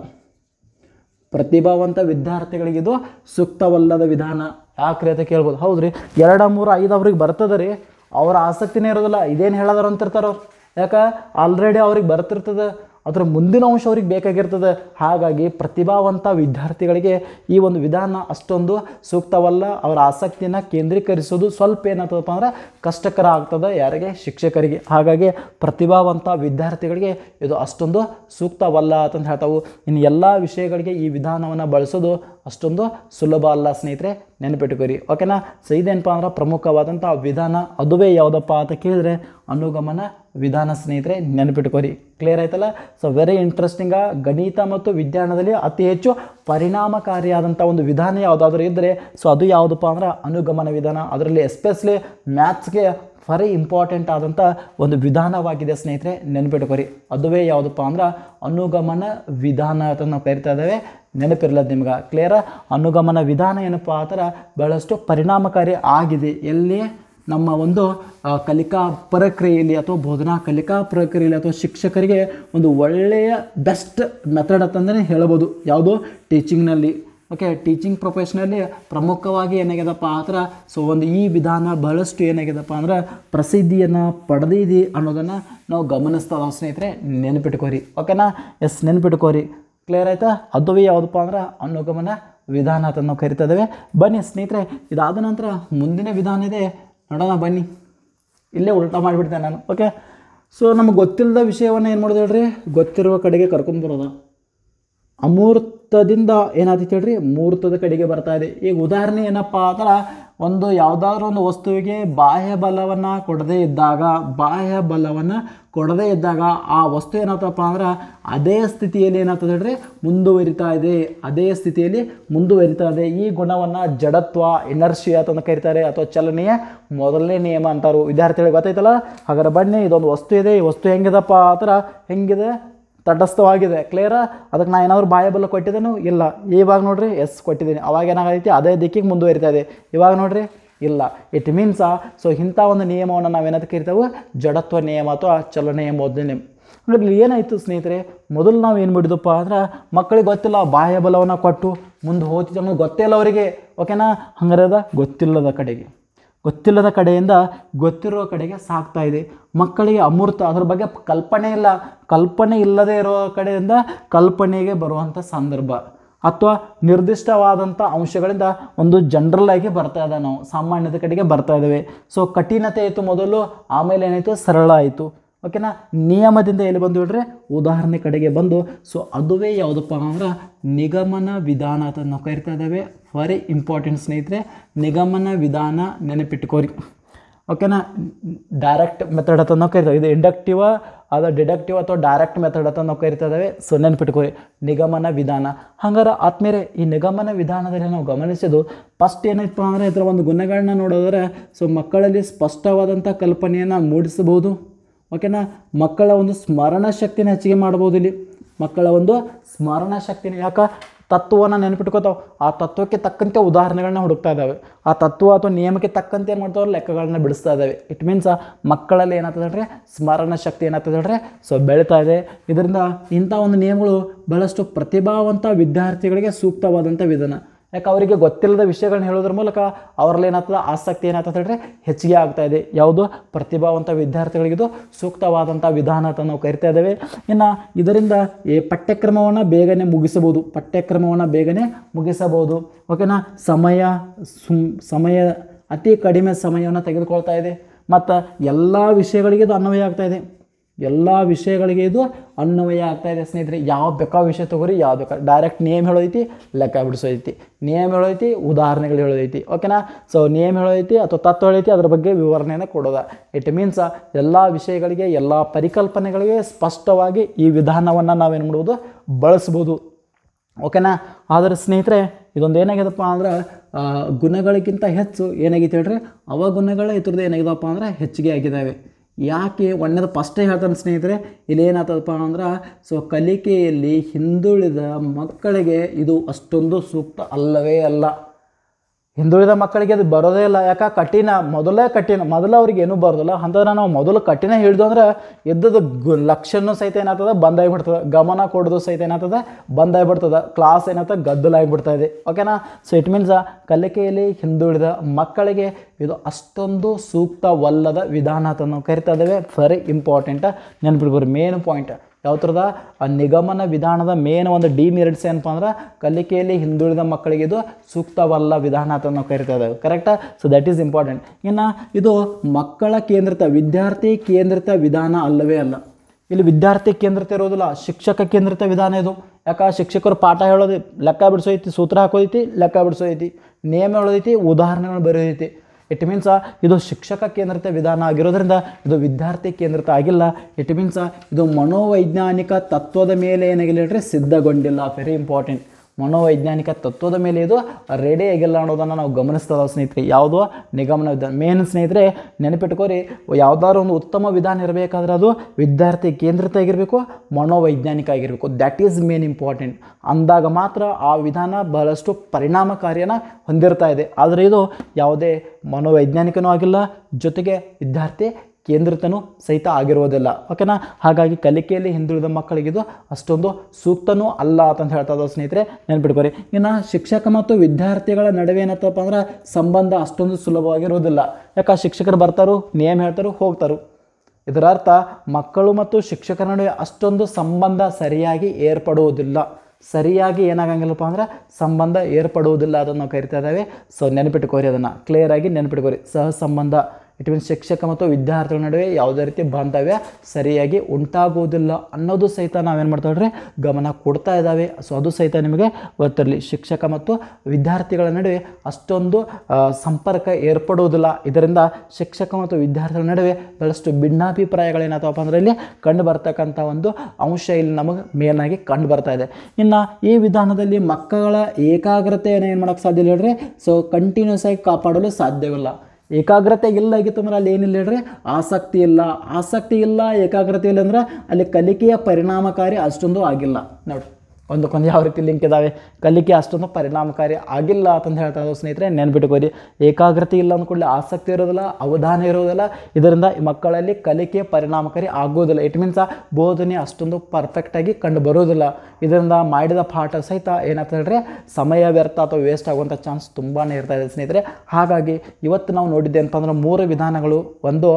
ಪ್ರತಿಭಾವಂತ ವಿದ್ಯಾರ್ಥಿಗಳಿಗೆ ಇದು ಸೂಕ್ತವಲ್ಲದ ವಿಧಾನ ಯಾಕ್ರಿ ಅಂತ ಕೇಳ್ಬೋದು ಹೌದು ರೀ ಎರಡು ಮೂರು ಐದು ಅವ್ರಿಗೆ ಬರ್ತದೆ ರೀ ಅವ್ರ ಆಸಕ್ತಿನೇ ಇರೋದಿಲ್ಲ ಇದೇನು ಹೇಳೋದಾರ ಅಂತಿರ್ತಾರೆ ಅವ್ರು ಯಾಕೆ ಆಲ್ರೆಡಿ ಅವ್ರಿಗೆ ಬರ್ತಿರ್ತದೆ ಅದರ ಮುಂದಿನ ಅಂಶ ಅವ್ರಿಗೆ ಬೇಕಾಗಿರ್ತದೆ ಹಾಗಾಗಿ ಪ್ರತಿಭಾವಂತ ವಿದ್ಯಾರ್ಥಿಗಳಿಗೆ ಈ ಒಂದು ವಿಧಾನ ಅಷ್ಟೊಂದು ಸೂಕ್ತವಲ್ಲ ಅವರ ಆಸಕ್ತಿಯನ್ನು ಕೇಂದ್ರೀಕರಿಸೋದು ಸ್ವಲ್ಪ ಏನಾಗ್ತದಪ್ಪ ಅಂದ್ರೆ ಕಷ್ಟಕರ ಆಗ್ತದೆ ಯಾರಿಗೆ ಶಿಕ್ಷಕರಿಗೆ ಹಾಗಾಗಿ ಪ್ರತಿಭಾವಂತ ವಿದ್ಯಾರ್ಥಿಗಳಿಗೆ ಇದು ಅಷ್ಟೊಂದು ಸೂಕ್ತವಲ್ಲ ಅಂತಂದು ಹೇಳ್ತಾವು ಇನ್ನು ಎಲ್ಲ ವಿಷಯಗಳಿಗೆ ಈ ವಿಧಾನವನ್ನು ಬಳಸೋದು ಅಷ್ಟೊಂದು ಸುಲಭ ಅಲ್ಲ ಸ್ನೇಹಿತರೆ ನೆನಪಿಟ್ಟುಕೊರಿ ಓಕೆನಾ ಸೈದೇನಪ್ಪ ಅಂದ್ರೆ ಪ್ರಮುಖವಾದಂಥ ವಿಧಾನ ಅದುವೇ ಯಾವುದಪ್ಪ ಅಂತ ಕೇಳಿದ್ರೆ ಅನುಗಮನ ವಿಧಾನ ಸ್ನೇಹಿತರೆ ನೆನಪಿಟ್ಕೊರಿ ಕ್ಲಿಯರ್ ಆಯ್ತಲ್ಲ ಸೊ ವೆರಿ ಇಂಟ್ರೆಸ್ಟಿಂಗ ಗಣಿತ ಮತ್ತು ವಿಜ್ಞಾನದಲ್ಲಿ ಅತಿ ಹೆಚ್ಚು ಪರಿಣಾಮಕಾರಿಯಾದಂಥ ಒಂದು ವಿಧಾನ ಯಾವುದಾದ್ರೂ ಇದ್ದರೆ ಸೊ ಅದು ಯಾವುದಪ್ಪ ಅಂದ್ರೆ ಅನುಗಮನ ವಿಧಾನ ಅದರಲ್ಲಿ ಎಸ್ಪೆಷಲಿ ಮ್ಯಾಥ್ಸ್ಗೆ ಫರಿ ಇಂಪಾರ್ಟೆಂಟ್ ಆದಂಥ ಒಂದು ವಿಧಾನವಾಗಿದೆ ಸ್ನೇಹಿತರೆ ನೆನಪಿಟ್ಕೋರಿ ಅದುವೇ ಯಾವುದಪ್ಪ ಅಂದ್ರೆ ಅನುಗಮನ ವಿಧಾನ ಅಂತ ನಾವು ಕರಿತಾ ಇದ್ದೇವೆ ನೆನಪಿರಲ್ಲ ನಿಮ್ಗೆ ಕ್ಲಿಯರ ಅನುಗಮನ ವಿಧಾನ ಏನಪ್ಪ ಆ ಥರ ಬಹಳಷ್ಟು ಪರಿಣಾಮಕಾರಿ ಆಗಿದೆ ಎಲ್ಲಿ ನಮ್ಮ ಒಂದು ಕಲಿಕಾ ಪ್ರಕ್ರಿಯೆಯಲ್ಲಿ ಅಥವಾ ಬೋಧನಾ ಕಲಿಕಾ ಪ್ರಕ್ರಿಯೆಯಲ್ಲಿ ಅಥವಾ ಶಿಕ್ಷಕರಿಗೆ ಒಂದು ಒಳ್ಳೆಯ ಬೆಸ್ಟ್ ಮೆಥಡ್ ಅಂತಂದರೆ ಹೇಳ್ಬೋದು ಯಾವುದು ಟೀಚಿಂಗ್ನಲ್ಲಿ ಓಕೆ ಟೀಚಿಂಗ್ ಪ್ರೊಫೆಷನಲ್ಲಿ ಪ್ರಮುಖವಾಗಿ ಏನಾಗ್ಯದಪ್ಪ ಅಂದ್ರೆ ಸೊ ಒಂದು ಈ ವಿಧಾನ ಬಹಳಷ್ಟು ಏನಾಗ್ಯದಪ್ಪ ಅಂದ್ರೆ ಪ್ರಸಿದ್ಧಿಯನ್ನು ಪಡೆದಿದೆ ಅನ್ನೋದನ್ನು ನಾವು ಗಮನಿಸ್ತಾ ಸ್ನೇಹಿತರೆ ನೆನಪಿಟ್ಕೋರಿ ಓಕೆನಾ ಎಸ್ ನೆನ್ಪಿಟ್ಕೋರಿ ಕ್ಲಿಯರ್ ಆಯಿತಾ ಅದುವೇ ಯಾವುದಪ್ಪ ಅಂದ್ರೆ ಅನುಗಮನ ವಿಧಾನ ಅಂತ ನಾವು ಕರಿತಾ ಬನ್ನಿ ಸ್ನೇಹಿತರೆ ಇದಾದ ನಂತರ ಮುಂದಿನ ವಿಧಾನ ಇದೆ ನೋಡೋಣ ಬನ್ನಿ ಇಲ್ಲೇ ಉಲ್ಟಾ ಮಾಡಿಬಿಡ್ತೇನೆ ನಾನು ಓಕೆ ಸೊ ನಮ್ಗೆ ಗೊತ್ತಿಲ್ಲದ ವಿಷಯವನ್ನು ಏನು ಮಾಡೋದು ಹೇಳ್ರಿ ಗೊತ್ತಿರುವ ಕಡೆಗೆ ಕರ್ಕೊಂಡ್ಬರೋದು ಅಮೂರ್ತದಿಂದ ಏನಾಗ್ತೈತೆ ಹೇಳ್ರಿ ಮೂರ್ತದ ಕಡೆಗೆ ಬರ್ತಾ ಇದೆ ಈಗ ಉದಾಹರಣೆ ಏನಪ್ಪ ಅಂದ್ರೆ ಒಂದು ಯಾವುದಾದ್ರೂ ಒಂದು ವಸ್ತುವಿಗೆ ಬಾಹ್ಯ ಬಲವನ್ನು ಕೊಡದೇ ಇದ್ದಾಗ ಬಾಹ್ಯ ಬಲವನ್ನು ಕೊಡದೇ ಇದ್ದಾಗ ಆ ವಸ್ತು ಏನಾಗ್ತಪ್ಪ ಅಂದ್ರೆ ಅದೇ ಸ್ಥಿತಿಯಲ್ಲಿ ಏನಾಗ್ತದೆ ಹೇಳಿದ್ರೆ ಮುಂದುವರಿತಾ ಇದೆ ಅದೇ ಸ್ಥಿತಿಯಲ್ಲಿ ಮುಂದುವರಿತಾ ಇದೆ ಈ ಗುಣವನ್ನು ಜಡತ್ವ ಎನರ್ಜಿ ಅಂತ ಕರೀತಾರೆ ಅಥವಾ ಚಲನೆಯ ಮೊದಲನೇ ನಿಯಮ ಅಂತಾರು ವಿದ್ಯಾರ್ಥಿಗಳಿಗೆ ಗೊತ್ತಾಯ್ತಲ್ಲ ಹಾಗಾದ್ರೆ ಬನ್ನಿ ಇದೊಂದು ವಸ್ತು ಇದೆ ಈ ವಸ್ತು ಹೆಂಗಿದಪ್ಪ ಆ ಥರ ಹೆಂಗಿದೆ ತಟಸ್ಥವಾಗಿದೆ ಕ್ಲಿಯರ ಅದಕ್ಕೆ ನಾನು ಏನಾದರೂ ಬಲ ಕೊಟ್ಟಿದ್ದೇನು ಇಲ್ಲ ಇವಾಗ ನೋಡ್ರಿ ಎಸ್ ಕೊಟ್ಟಿದ್ದೀನಿ ಅವಾಗ ಏನಾಗೈತಿ ಅದೇ ದಿಕ್ಕಿಗೆ ಮುಂದುವರಿತಾ ಇದೆ ಇವಾಗ ನೋಡ್ರಿ ಇಲ್ಲ ಇಟ್ ಮೀನ್ಸ್ ಸೊ ಇಂಥ ಒಂದು ನಿಯಮವನ್ನು ನಾವು ಏನಂತ ಕರಿತೇವೆ ಜಡತ್ವ ನಿಯಮ ಅಥವಾ ಚಲನ ನಿಮ್ಮ ನೋಡಿ ಇಲ್ಲಿ ಏನಾಯಿತು ಸ್ನೇಹಿತರೆ ಮೊದಲು ನಾವು ಏನು ಬಿಡಿದಪ್ಪ ಅಂದ್ರೆ ಮಕ್ಕಳಿಗೆ ಗೊತ್ತಿಲ್ಲ ಬಾಹ್ಯ ಬಲವನ್ನು ಕೊಟ್ಟು ಮುಂದೆ ಹೋಗ್ತಿದ್ದ ಗೊತ್ತೇ ಇಲ್ಲ ಅವರಿಗೆ ಓಕೆನಾ ಹಂಗಾರದ ಗೊತ್ತಿಲ್ಲದ ಕಡೆಗೆ ಗೊತ್ತಿಲ್ಲದ ಕಡೆಯಿಂದ ಗೊತ್ತಿರೋ ಕಡೆಗೆ ಸಾಗ್ತಾ ಇದೆ ಮಕ್ಕಳಿಗೆ ಅಮೂರ್ತ ಅದ್ರ ಬಗ್ಗೆ ಕಲ್ಪನೆ ಇಲ್ಲ ಕಲ್ಪನೆ ಇಲ್ಲದೆ ಇರೋ ಕಡೆಯಿಂದ ಕಲ್ಪನೆಗೆ ಬರುವಂಥ ಸಂದರ್ಭ ಅಥವಾ ನಿರ್ದಿಷ್ಟವಾದಂಥ ಅಂಶಗಳಿಂದ ಒಂದು ಜನರಲ್ ಆಗಿ ಬರ್ತಾ ಇದ್ದ ನಾವು ಸಾಮಾನ್ಯದ ಕಡೆಗೆ ಬರ್ತಾ ಇದ್ದೇವೆ ಸೊ ಕಠಿಣತೆ ಆಯಿತು ಮೊದಲು ಆಮೇಲೆ ಏನಾಯಿತು ಸರಳ ಆಯಿತು ಓಕೆನಾ ನಿಯಮದಿಂದ ಎಲ್ಲಿ ಬಂದು ಹೇಳ್ರಿ ಉದಾಹರಣೆ ಕಡೆಗೆ ಬಂದು ಸೊ ಅದುವೇ ಯಾವುದಪ್ಪ ಅಂದ್ರೆ ನಿಗಮನ ವಿಧಾನ ಅಂತ ನಾವು ಕರಿತಾ ಇದ್ದಾವೆ ವೆರಿ ಇಂಪಾರ್ಟೆಂಟ್ ಸ್ನೇಹಿತರೆ ನಿಗಮನ ವಿಧಾನ ನೆನಪಿಟ್ಕೋರಿ ಓಕೆನಾ ಡೈರೆಕ್ಟ್ ಮೆಥಡ್ ಅಂತ ನಾವು ಇದು ಇಂಡಕ್ಟಿವ್ ಅದು ಡಿಡಕ್ಟಿವ್ ಅಥವಾ ಡೈರೆಕ್ಟ್ ಮೆಥಡ್ ಅಂತ ನಾವು ಕರಿತಾ ಇದ್ದಾವೆ ಸೊ ನೆನಪಿಟ್ಕೋರಿ ನಿಗಮನ ವಿಧಾನ ಹಂಗಾರೆ ಆತ್ಮೇರೆ ಈ ನಿಗಮನ ವಿಧಾನದಲ್ಲಿ ನಾವು ಗಮನಿಸೋದು ಫಸ್ಟ್ ಏನಪ್ಪ ಅಂದರೆ ಇದರ ಒಂದು ಗುಣಗಳನ್ನ ನೋಡೋದ್ರೆ ಸೊ ಮಕ್ಕಳಲ್ಲಿ ಸ್ಪಷ್ಟವಾದಂಥ ಕಲ್ಪನೆಯನ್ನು ಮೂಡಿಸಬಹುದು ಓಕೆನಾ ಮಕ್ಕಳ ಒಂದು ಸ್ಮರಣ ಶಕ್ತಿನ ಹೆಚ್ಚಿಗೆ ಮಾಡ್ಬೋದು ಇಲ್ಲಿ ಮಕ್ಕಳ ಒಂದು ಸ್ಮರಣ ಶಕ್ತಿನ ಯಾಕೆ ತತ್ವವನ್ನು ನೆನಪಿಟ್ಕೋತಾವೆ ಆ ತತ್ವಕ್ಕೆ ತಕ್ಕಂತೆ ಉದಾಹರಣೆಗಳನ್ನ ಹುಡುಕ್ತಾ ಇದ್ದಾವೆ ಆ ತತ್ವ ಅಥವಾ ನಿಯಮಕ್ಕೆ ತಕ್ಕಂತೆ ಏನು ಮಾಡ್ತಾವೆ ಲೆಕ್ಕಗಳನ್ನ ಬಿಡಿಸ್ತಾ ಇದ್ದಾವೆ ಇಟ್ ಮೀನ್ಸ್ ಮಕ್ಕಳಲ್ಲಿ ಏನಾಗ್ತದೆ ಹೇಳ್ರೆ ಸ್ಮರಣ ಶಕ್ತಿ ಏನಾಗ್ತದೆ ಹೇಳ್ರೆ ಸೊ ಬೆಳೀತಾ ಇದೆ ಇದರಿಂದ ಇಂಥ ಒಂದು ನಿಯಮಗಳು ಬಹಳಷ್ಟು ಪ್ರತಿಭಾವಂತ ವಿದ್ಯಾರ್ಥಿಗಳಿಗೆ ಸೂಕ್ತವಾದಂಥ ವಿಧಾನ ಯಾಕೆ ಅವರಿಗೆ ಗೊತ್ತಿಲ್ಲದ ವಿಷಯಗಳನ್ನ ಹೇಳೋದ್ರ ಮೂಲಕ ಅವರಲ್ಲಿ ಏನಾಗ್ತದೆ ಆಸಕ್ತಿ ಏನಾಗ್ತದೆ ಹೇಳಿದ್ರೆ ಹೆಚ್ಚಿಗೆ ಆಗ್ತಾ ಇದೆ ಯಾವುದು ಪ್ರತಿಭಾವಂತ ವಿದ್ಯಾರ್ಥಿಗಳಿಗಿದು ಸೂಕ್ತವಾದಂಥ ವಿಧಾನ ಅಂತ ನಾವು ಕರಿತಾ ಇದ್ದೇವೆ ಇನ್ನು ಇದರಿಂದ ಈ ಪಠ್ಯಕ್ರಮವನ್ನು ಬೇಗನೆ ಮುಗಿಸಬಹುದು ಪಠ್ಯಕ್ರಮವನ್ನು ಬೇಗನೆ ಮುಗಿಸಬಹುದು ಓಕೆನಾ ಸಮಯ ಸುಮ್ ಸಮಯ ಅತಿ ಕಡಿಮೆ ಸಮಯವನ್ನು ತೆಗೆದುಕೊಳ್ತಾ ಇದೆ ಮತ್ತು ಎಲ್ಲ ವಿಷಯಗಳಿಗೆ ಇದು ಅನ್ವಯ ಆಗ್ತಾ ಇದೆ ಎಲ್ಲ ವಿಷಯಗಳಿಗೆ ಇದು ಅನ್ವಯ ಆಗ್ತಾಯಿದೆ ಸ್ನೇಹಿತರೆ ಯಾವ ಬೇಕಾ ವಿಷಯ ತಗೋರಿ ಯಾವ ಬೇಕಾ ಡೈರೆಕ್ಟ್ ನೇಮ್ ಹೇಳೋದೈತಿ ಲೆಕ್ಕ ಬಿಡಿಸೋದೈತಿ ನೇಮ್ ಹೇಳೋದೈತಿ ಉದಾಹರಣೆಗಳು ಹೇಳೋದೈತಿ ಓಕೆನಾ ಸೊ ನೇಮ್ ಹೇಳೋದೈತಿ ಅಥವಾ ತತ್ವ ಹೇಳೈತಿ ಅದ್ರ ಬಗ್ಗೆ ವಿವರಣೆಯನ್ನು ಕೊಡೋದ ಇಟ್ ಮೀನ್ಸ್ ಎಲ್ಲ ವಿಷಯಗಳಿಗೆ ಎಲ್ಲ ಪರಿಕಲ್ಪನೆಗಳಿಗೆ ಸ್ಪಷ್ಟವಾಗಿ ಈ ವಿಧಾನವನ್ನು ನಾವೇನು ಮಾಡ್ಬೋದು ಬಳಸ್ಬೋದು ಓಕೆನಾ ಆದರೆ ಸ್ನೇಹಿತರೆ ಇದೊಂದು ಏನಾಗ್ಯದಪ್ಪ ಅಂದ್ರೆ ಗುಣಗಳಿಗಿಂತ ಹೆಚ್ಚು ಏನಾಗಿತ್ತು ಹೇಳ್ರಿ ಗುಣಗಳ ಇದ್ರದ್ದು ಏನಾಗಿದಪ್ಪ ಅಂದ್ರೆ ಹೆಚ್ಚಿಗೆ ಆಗಿದ್ದಾವೆ ಯಾಕೆ ಒಣ್ಣದ ಫಸ್ಟೇ ಹೇಳ್ತಾನೆ ಸ್ನೇಹಿತರೆ ಇಲ್ಲೇನಾಗ್ತದಪ್ಪ ಅಂದ್ರೆ ಸೊ ಕಲಿಕೆಯಲ್ಲಿ ಹಿಂದುಳಿದ ಮಕ್ಕಳಿಗೆ ಇದು ಅಷ್ಟೊಂದು ಸೂಕ್ತ ಅಲ್ಲವೇ ಅಲ್ಲ ಹಿಂದುಳಿದ ಮಕ್ಕಳಿಗೆ ಅದು ಬರೋದೇ ಇಲ್ಲ ಯಾಕೆ ಕಠಿಣ ಮೊದಲೇ ಕಠಿಣ ಮೊದಲು ಅವ್ರಿಗೆ ಏನೂ ಬರೋದಿಲ್ಲ ಅಂತಂದ್ರೆ ನಾವು ಮೊದಲು ಕಠಿಣ ಹಿಡಿದು ಅಂದ್ರೆ ಎದ್ದದ ಗು ಸಹಿತ ಏನಾಗ್ತದೆ ಬಂದಾಗಿಬಿಡ್ತದೆ ಗಮನ ಕೊಡೋದು ಸಹಿತ ಏನಾಗ್ತದೆ ಬಂದಾಗಿಬಿಡ್ತದೆ ಕ್ಲಾಸ್ ಏನಾಗ್ತದೆ ಆಗಿಬಿಡ್ತಾ ಇದೆ ಓಕೆನಾ ಸೊ ಇಟ್ ಮೀನ್ಸ್ ಕಲಿಕೆಯಲ್ಲಿ ಹಿಂದುಳಿದ ಮಕ್ಕಳಿಗೆ ಇದು ಅಷ್ಟೊಂದು ಸೂಕ್ತವಲ್ಲದ ವಿಧಾನ ಅಂತ ನಾವು ಕರಿತಾ ಇದ್ದೇವೆ ವೆರಿ ಇಂಪಾರ್ಟೆಂಟ್ ನೆನಪಿಡ್ಬೋದು ಮೇನ್ ಪಾಯಿಂಟ್ ಯಾವ ಥರದ ನಿಗಮನ ವಿಧಾನದ ಮೇನ್ ಒಂದು ಡಿಮೆರಿಟ್ಸ್ ಏನಪ್ಪ ಅಂದ್ರೆ ಕಲಿಕೆಯಲ್ಲಿ ಹಿಂದುಳಿದ ಮಕ್ಕಳಿಗೆ ಇದು ಸೂಕ್ತವಲ್ಲ ವಿಧಾನ ಅಂತ ನಾವು ಕರಿತಾ ಇದ್ದೇವೆ ಕರೆಕ್ಟಾ ಸೊ ದಟ್ ಈಸ್ ಇಂಪಾರ್ಟೆಂಟ್ ಇನ್ನು ಇದು ಮಕ್ಕಳ ಕೇಂದ್ರಿತ ವಿದ್ಯಾರ್ಥಿ ಕೇಂದ್ರಿತ ವಿಧಾನ ಅಲ್ಲವೇ ಅಲ್ಲ ಇಲ್ಲಿ ವಿದ್ಯಾರ್ಥಿ ಕೇಂದ್ರತೆ ಇರೋದಿಲ್ಲ ಶಿಕ್ಷಕ ಕೇಂದ್ರಿತ ವಿಧಾನ ಇದು ಯಾಕೆ ಶಿಕ್ಷಕರು ಪಾಠ ಹೇಳೋದು ಲೆಕ್ಕ ಐತಿ ಸೂತ್ರ ಹಾಕೋದೈತಿ ಲೆಕ್ಕ ಬಿಡಿಸೋದೈತಿ ನಿಯಮ ಹೇಳೋದೈತಿ ಉದಾಹರಣೆಗಳು ಬರೆಯೋದೈತಿ ಇಟ್ ಮೀನ್ಸ್ ಇದು ಶಿಕ್ಷಕ ಕೇಂದ್ರಿತ ವಿಧಾನ ಆಗಿರೋದ್ರಿಂದ ಇದು ವಿದ್ಯಾರ್ಥಿ ಕೇಂದ್ರಿತ ಆಗಿಲ್ಲ ಇಟ್ ಮೀನ್ಸ್ ಇದು ಮನೋವೈಜ್ಞಾನಿಕ ತತ್ವದ ಮೇಲೆ ಏನಾಗಿಲ್ಲ ಹೇಳಿರಿ ಸಿದ್ಧಗೊಂಡಿಲ್ಲ ವೆರಿ ಇಂಪಾರ್ಟೆಂಟ್ ಮನೋವೈಜ್ಞಾನಿಕ ತತ್ವದ ಮೇಲೆ ಇದು ರೆಡಿ ಆಗಿಲ್ಲ ಅನ್ನೋದನ್ನು ನಾವು ಗಮನಿಸ್ತದ ಸ್ನೇಹಿತರೆ ಯಾವುದೋ ನಿಗಮನ ವಿಧಾನ ಮೇನ್ ಸ್ನೇಹಿತರೆ ನೆನಪಿಟ್ಕೋರಿ ಯಾವುದಾದ್ರು ಒಂದು ಉತ್ತಮ ವಿಧಾನ ಇರಬೇಕಾದ್ರೆ ಅದು ವಿದ್ಯಾರ್ಥಿ ಕೇಂದ್ರಿತ ಆಗಿರಬೇಕು ಮನೋವೈಜ್ಞಾನಿಕ ಆಗಿರಬೇಕು ದ್ಯಾಟ್ ಈಸ್ ಮೇನ್ ಇಂಪಾರ್ಟೆಂಟ್ ಅಂದಾಗ ಮಾತ್ರ ಆ ವಿಧಾನ ಬಹಳಷ್ಟು ಪರಿಣಾಮಕಾರಿಯನ್ನು ಹೊಂದಿರ್ತಾ ಇದೆ ಆದರೆ ಇದು ಯಾವುದೇ ಮನೋವೈಜ್ಞಾನಿಕನೂ ಆಗಿಲ್ಲ ಜೊತೆಗೆ ವಿದ್ಯಾರ್ಥಿ ಕೇಂದ್ರಿತನೂ ಸಹಿತ ಆಗಿರುವುದಿಲ್ಲ ಓಕೆನಾ ಹಾಗಾಗಿ ಕಲಿಕೆಯಲ್ಲಿ ಹಿಂದುಳಿದ ಮಕ್ಕಳಿಗಿದು ಅಷ್ಟೊಂದು ಸೂಕ್ತನೂ ಅಲ್ಲ ಅಂತ ಹೇಳ್ತಾ ಇದ್ದಾವೆ ಸ್ನೇಹಿತರೆ ನೆನ್ಪಿಟ್ಕೊರಿ ಇನ್ನು ಶಿಕ್ಷಕ ಮತ್ತು ವಿದ್ಯಾರ್ಥಿಗಳ ನಡುವೆ ಏನತ್ತಪ್ಪ ಅಂದ್ರೆ ಸಂಬಂಧ ಅಷ್ಟೊಂದು ಸುಲಭವಾಗಿರುವುದಿಲ್ಲ ಯಾಕೆ ಶಿಕ್ಷಕರು ಬರ್ತಾರೋ ನಿಯಮ ಹೇಳ್ತಾರೋ ಹೋಗ್ತಾರೋ ಇದರ ಅರ್ಥ ಮಕ್ಕಳು ಮತ್ತು ಶಿಕ್ಷಕರ ನಡುವೆ ಅಷ್ಟೊಂದು ಸಂಬಂಧ ಸರಿಯಾಗಿ ಏರ್ಪಡುವುದಿಲ್ಲ ಸರಿಯಾಗಿ ಏನಾಗಂಗಿಲ್ಲಪ್ಪ ಅಂದ್ರೆ ಸಂಬಂಧ ಏರ್ಪಡುವುದಿಲ್ಲ ಅದನ್ನು ನಾವು ಕರಿತಾ ಇದ್ದಾವೆ ಸೊ ನೆನಪಿಟ್ಕೋರಿ ಅದನ್ನು ಕ್ಲಿಯರಾಗಿ ನೆನಪಿಟ್ಕೋರಿ ಸಹ ಸಂಬಂಧ ಇಟ್ ಮೀನ್ಸ್ ಶಿಕ್ಷಕ ಮತ್ತು ವಿದ್ಯಾರ್ಥಿಗಳ ನಡುವೆ ಯಾವುದೇ ರೀತಿ ಬಾಂಧವ್ಯ ಸರಿಯಾಗಿ ಉಂಟಾಗುವುದಿಲ್ಲ ಅನ್ನೋದು ಸಹಿತ ನಾವೇನು ಮಾಡ್ತಾವ್ರಿ ಗಮನ ಕೊಡ್ತಾ ಇದ್ದಾವೆ ಸೊ ಅದು ಸಹಿತ ನಿಮಗೆ ಗೊತ್ತಿರಲಿ ಶಿಕ್ಷಕ ಮತ್ತು ವಿದ್ಯಾರ್ಥಿಗಳ ನಡುವೆ ಅಷ್ಟೊಂದು ಸಂಪರ್ಕ ಏರ್ಪಡುವುದಿಲ್ಲ ಇದರಿಂದ ಶಿಕ್ಷಕ ಮತ್ತು ವಿದ್ಯಾರ್ಥಿಗಳ ನಡುವೆ ಬಹಳಷ್ಟು ಭಿನ್ನಾಭಿಪ್ರಾಯಗಳೇನಾಗ್ತವಪ್ಪ ಅಂದರೆ ಇಲ್ಲಿ ಕಂಡು ಬರ್ತಕ್ಕಂಥ ಒಂದು ಅಂಶ ಇಲ್ಲಿ ನಮಗೆ ಮೇನಾಗಿ ಕಂಡು ಬರ್ತಾ ಇದೆ ಇನ್ನು ಈ ವಿಧಾನದಲ್ಲಿ ಮಕ್ಕಳ ಏಕಾಗ್ರತೆಯನ್ನು ಏನು ಮಾಡೋಕ್ಕೆ ಸಾಧ್ಯ ಇಲ್ಲ ಹೇಳ್ರಿ ಸೊ ಕಂಟಿನ್ಯೂಸ್ ಆಗಿ ಕಾಪಾಡಲು ಸಾಧ್ಯವಿಲ್ಲ ಏಕಾಗ್ರತೆ ಇಲ್ಲ ಆಗಿತ್ತು ಅಂದ್ರೆ ಅಲ್ಲಿ ಏನಿಲ್ಲ ಹೇಳ್ರಿ ಆಸಕ್ತಿ ಇಲ್ಲ ಆಸಕ್ತಿ ಇಲ್ಲ ಏಕಾಗ್ರತೆ ಇಲ್ಲ ಅಂದ್ರೆ ಅಲ್ಲಿ ಕಲಿಕೆಯ ಪರಿಣಾಮಕಾರಿ ಅಷ್ಟೊಂದು ಆಗಿಲ್ಲ ನೋಡಿ ಒಂದಕ್ಕೊಂದು ಯಾವ ರೀತಿ ಲಿಂಕ್ ಇದ್ದಾವೆ ಕಲಿಕೆ ಅಷ್ಟೊಂದು ಪರಿಣಾಮಕಾರಿ ಆಗಿಲ್ಲ ಅಂತಂದು ಹೇಳ್ತಾ ಇದ್ದಾವೆ ಸ್ನೇಹಿತರೆ ನೆನ್ಬಿಟ್ಕೋರಿ ಏಕಾಗ್ರತೆ ಇಲ್ಲ ಅಂದ್ಕೊಳ್ಳಿ ಆಸಕ್ತಿ ಇರೋದಿಲ್ಲ ಅವಧಾನ ಇರೋದಿಲ್ಲ ಇದರಿಂದ ಮಕ್ಕಳಲ್ಲಿ ಕಲಿಕೆ ಪರಿಣಾಮಕಾರಿ ಆಗೋದಿಲ್ಲ ಇಟ್ ಮೀನ್ಸ್ ಆ ಬೋಧನೆ ಅಷ್ಟೊಂದು ಪರ್ಫೆಕ್ಟಾಗಿ ಕಂಡು ಬರೋದಿಲ್ಲ ಇದರಿಂದ ಮಾಡಿದ ಪಾಠ ಸಹಿತ ಏನಂತ ಹೇಳಿದ್ರೆ ಸಮಯ ವ್ಯರ್ಥ ಅಥವಾ ವೇಸ್ಟ್ ಆಗುವಂಥ ಚಾನ್ಸ್ ತುಂಬಾ ಇರ್ತಾ ಇದೆ ಸ್ನೇಹಿತರೆ ಹಾಗಾಗಿ ಇವತ್ತು ನಾವು ನೋಡಿದ್ದೆ ಅಂತಂದ್ರೆ ಮೂರು ವಿಧಾನಗಳು ಒಂದು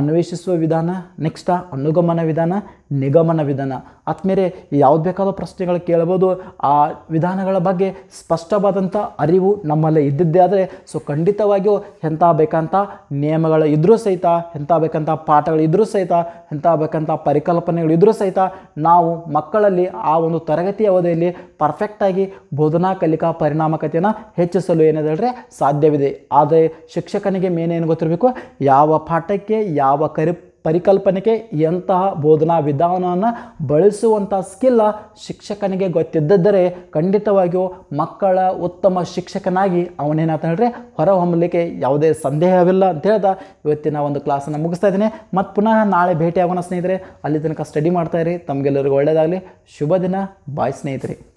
ಅನ್ವೇಷಿಸುವ ವಿಧಾನ ನೆಕ್ಸ್ಟ ಅನುಗಮನ ವಿಧಾನ ನಿಗಮನ ವಿಧಾನ ಆತ್ಮೇಲೆ ಯಾವ್ದು ಬೇಕಾದ ಪ್ರಶ್ನೆಗಳು ಕೇಳ್ಬೋದು ಆ ವಿಧಾನಗಳ ಬಗ್ಗೆ ಸ್ಪಷ್ಟವಾದಂಥ ಅರಿವು ನಮ್ಮಲ್ಲಿ ಇದ್ದಿದ್ದೇ ಆದರೆ ಸೊ ಖಂಡಿತವಾಗಿಯೂ ಎಂಥ ಬೇಕಂತ ನಿಯಮಗಳು ಇದ್ದರೂ ಸಹಿತ ಎಂಥ ಬೇಕಂಥ ಪಾಠಗಳು ಇದ್ದರೂ ಸಹಿತ ಎಂಥ ಬೇಕಂಥ ಪರಿಕಲ್ಪನೆಗಳು ಇದ್ದರೂ ಸಹಿತ ನಾವು ಮಕ್ಕಳಲ್ಲಿ ಆ ಒಂದು ತರಗತಿ ಅವಧಿಯಲ್ಲಿ ಪರ್ಫೆಕ್ಟಾಗಿ ಬೋಧನಾ ಕಲಿಕಾ ಪರಿಣಾಮಕತೆಯನ್ನು ಹೆಚ್ಚಿಸಲು ಏನಿದೆ ಸಾಧ್ಯವಿದೆ ಆದರೆ ಶಿಕ್ಷಕನಿಗೆ ಮೇನೇನು ಗೊತ್ತಿರಬೇಕು ಯಾವ ಪಾಠಕ್ಕೆ ಯಾವ ಕರಿ ಪರಿಕಲ್ಪನೆಗೆ ಎಂತಹ ಬೋಧನಾ ವಿಧಾನವನ್ನು ಬಳಸುವಂಥ ಸ್ಕಿಲ್ಲ ಶಿಕ್ಷಕನಿಗೆ ಗೊತ್ತಿದ್ದರೆ ಖಂಡಿತವಾಗಿಯೂ ಮಕ್ಕಳ ಉತ್ತಮ ಶಿಕ್ಷಕನಾಗಿ ಅವನೇನಂತ ಹೇಳಿದ್ರೆ ಹೊರಹೊಮ್ಮಲಿಕ್ಕೆ ಯಾವುದೇ ಸಂದೇಹವಿಲ್ಲ ಅಂತ ಹೇಳ್ತಾ ಇವತ್ತಿನ ಒಂದು ಕ್ಲಾಸನ್ನು ಮುಗಿಸ್ತಾ ಇದ್ದೀನಿ ಮತ್ತು ಪುನಃ ನಾಳೆ ಭೇಟಿಯಾಗೋಣ ಸ್ನೇಹಿತರೆ ಅಲ್ಲಿ ತನಕ ಸ್ಟಡಿ ಮಾಡ್ತಾಯಿರಿ ತಮಗೆಲ್ಲರಿಗೂ ಒಳ್ಳೆಯದಾಗಲಿ ಶುಭ ದಿನ ಬಾಯ್ ಸ್ನೇಹಿತರೆ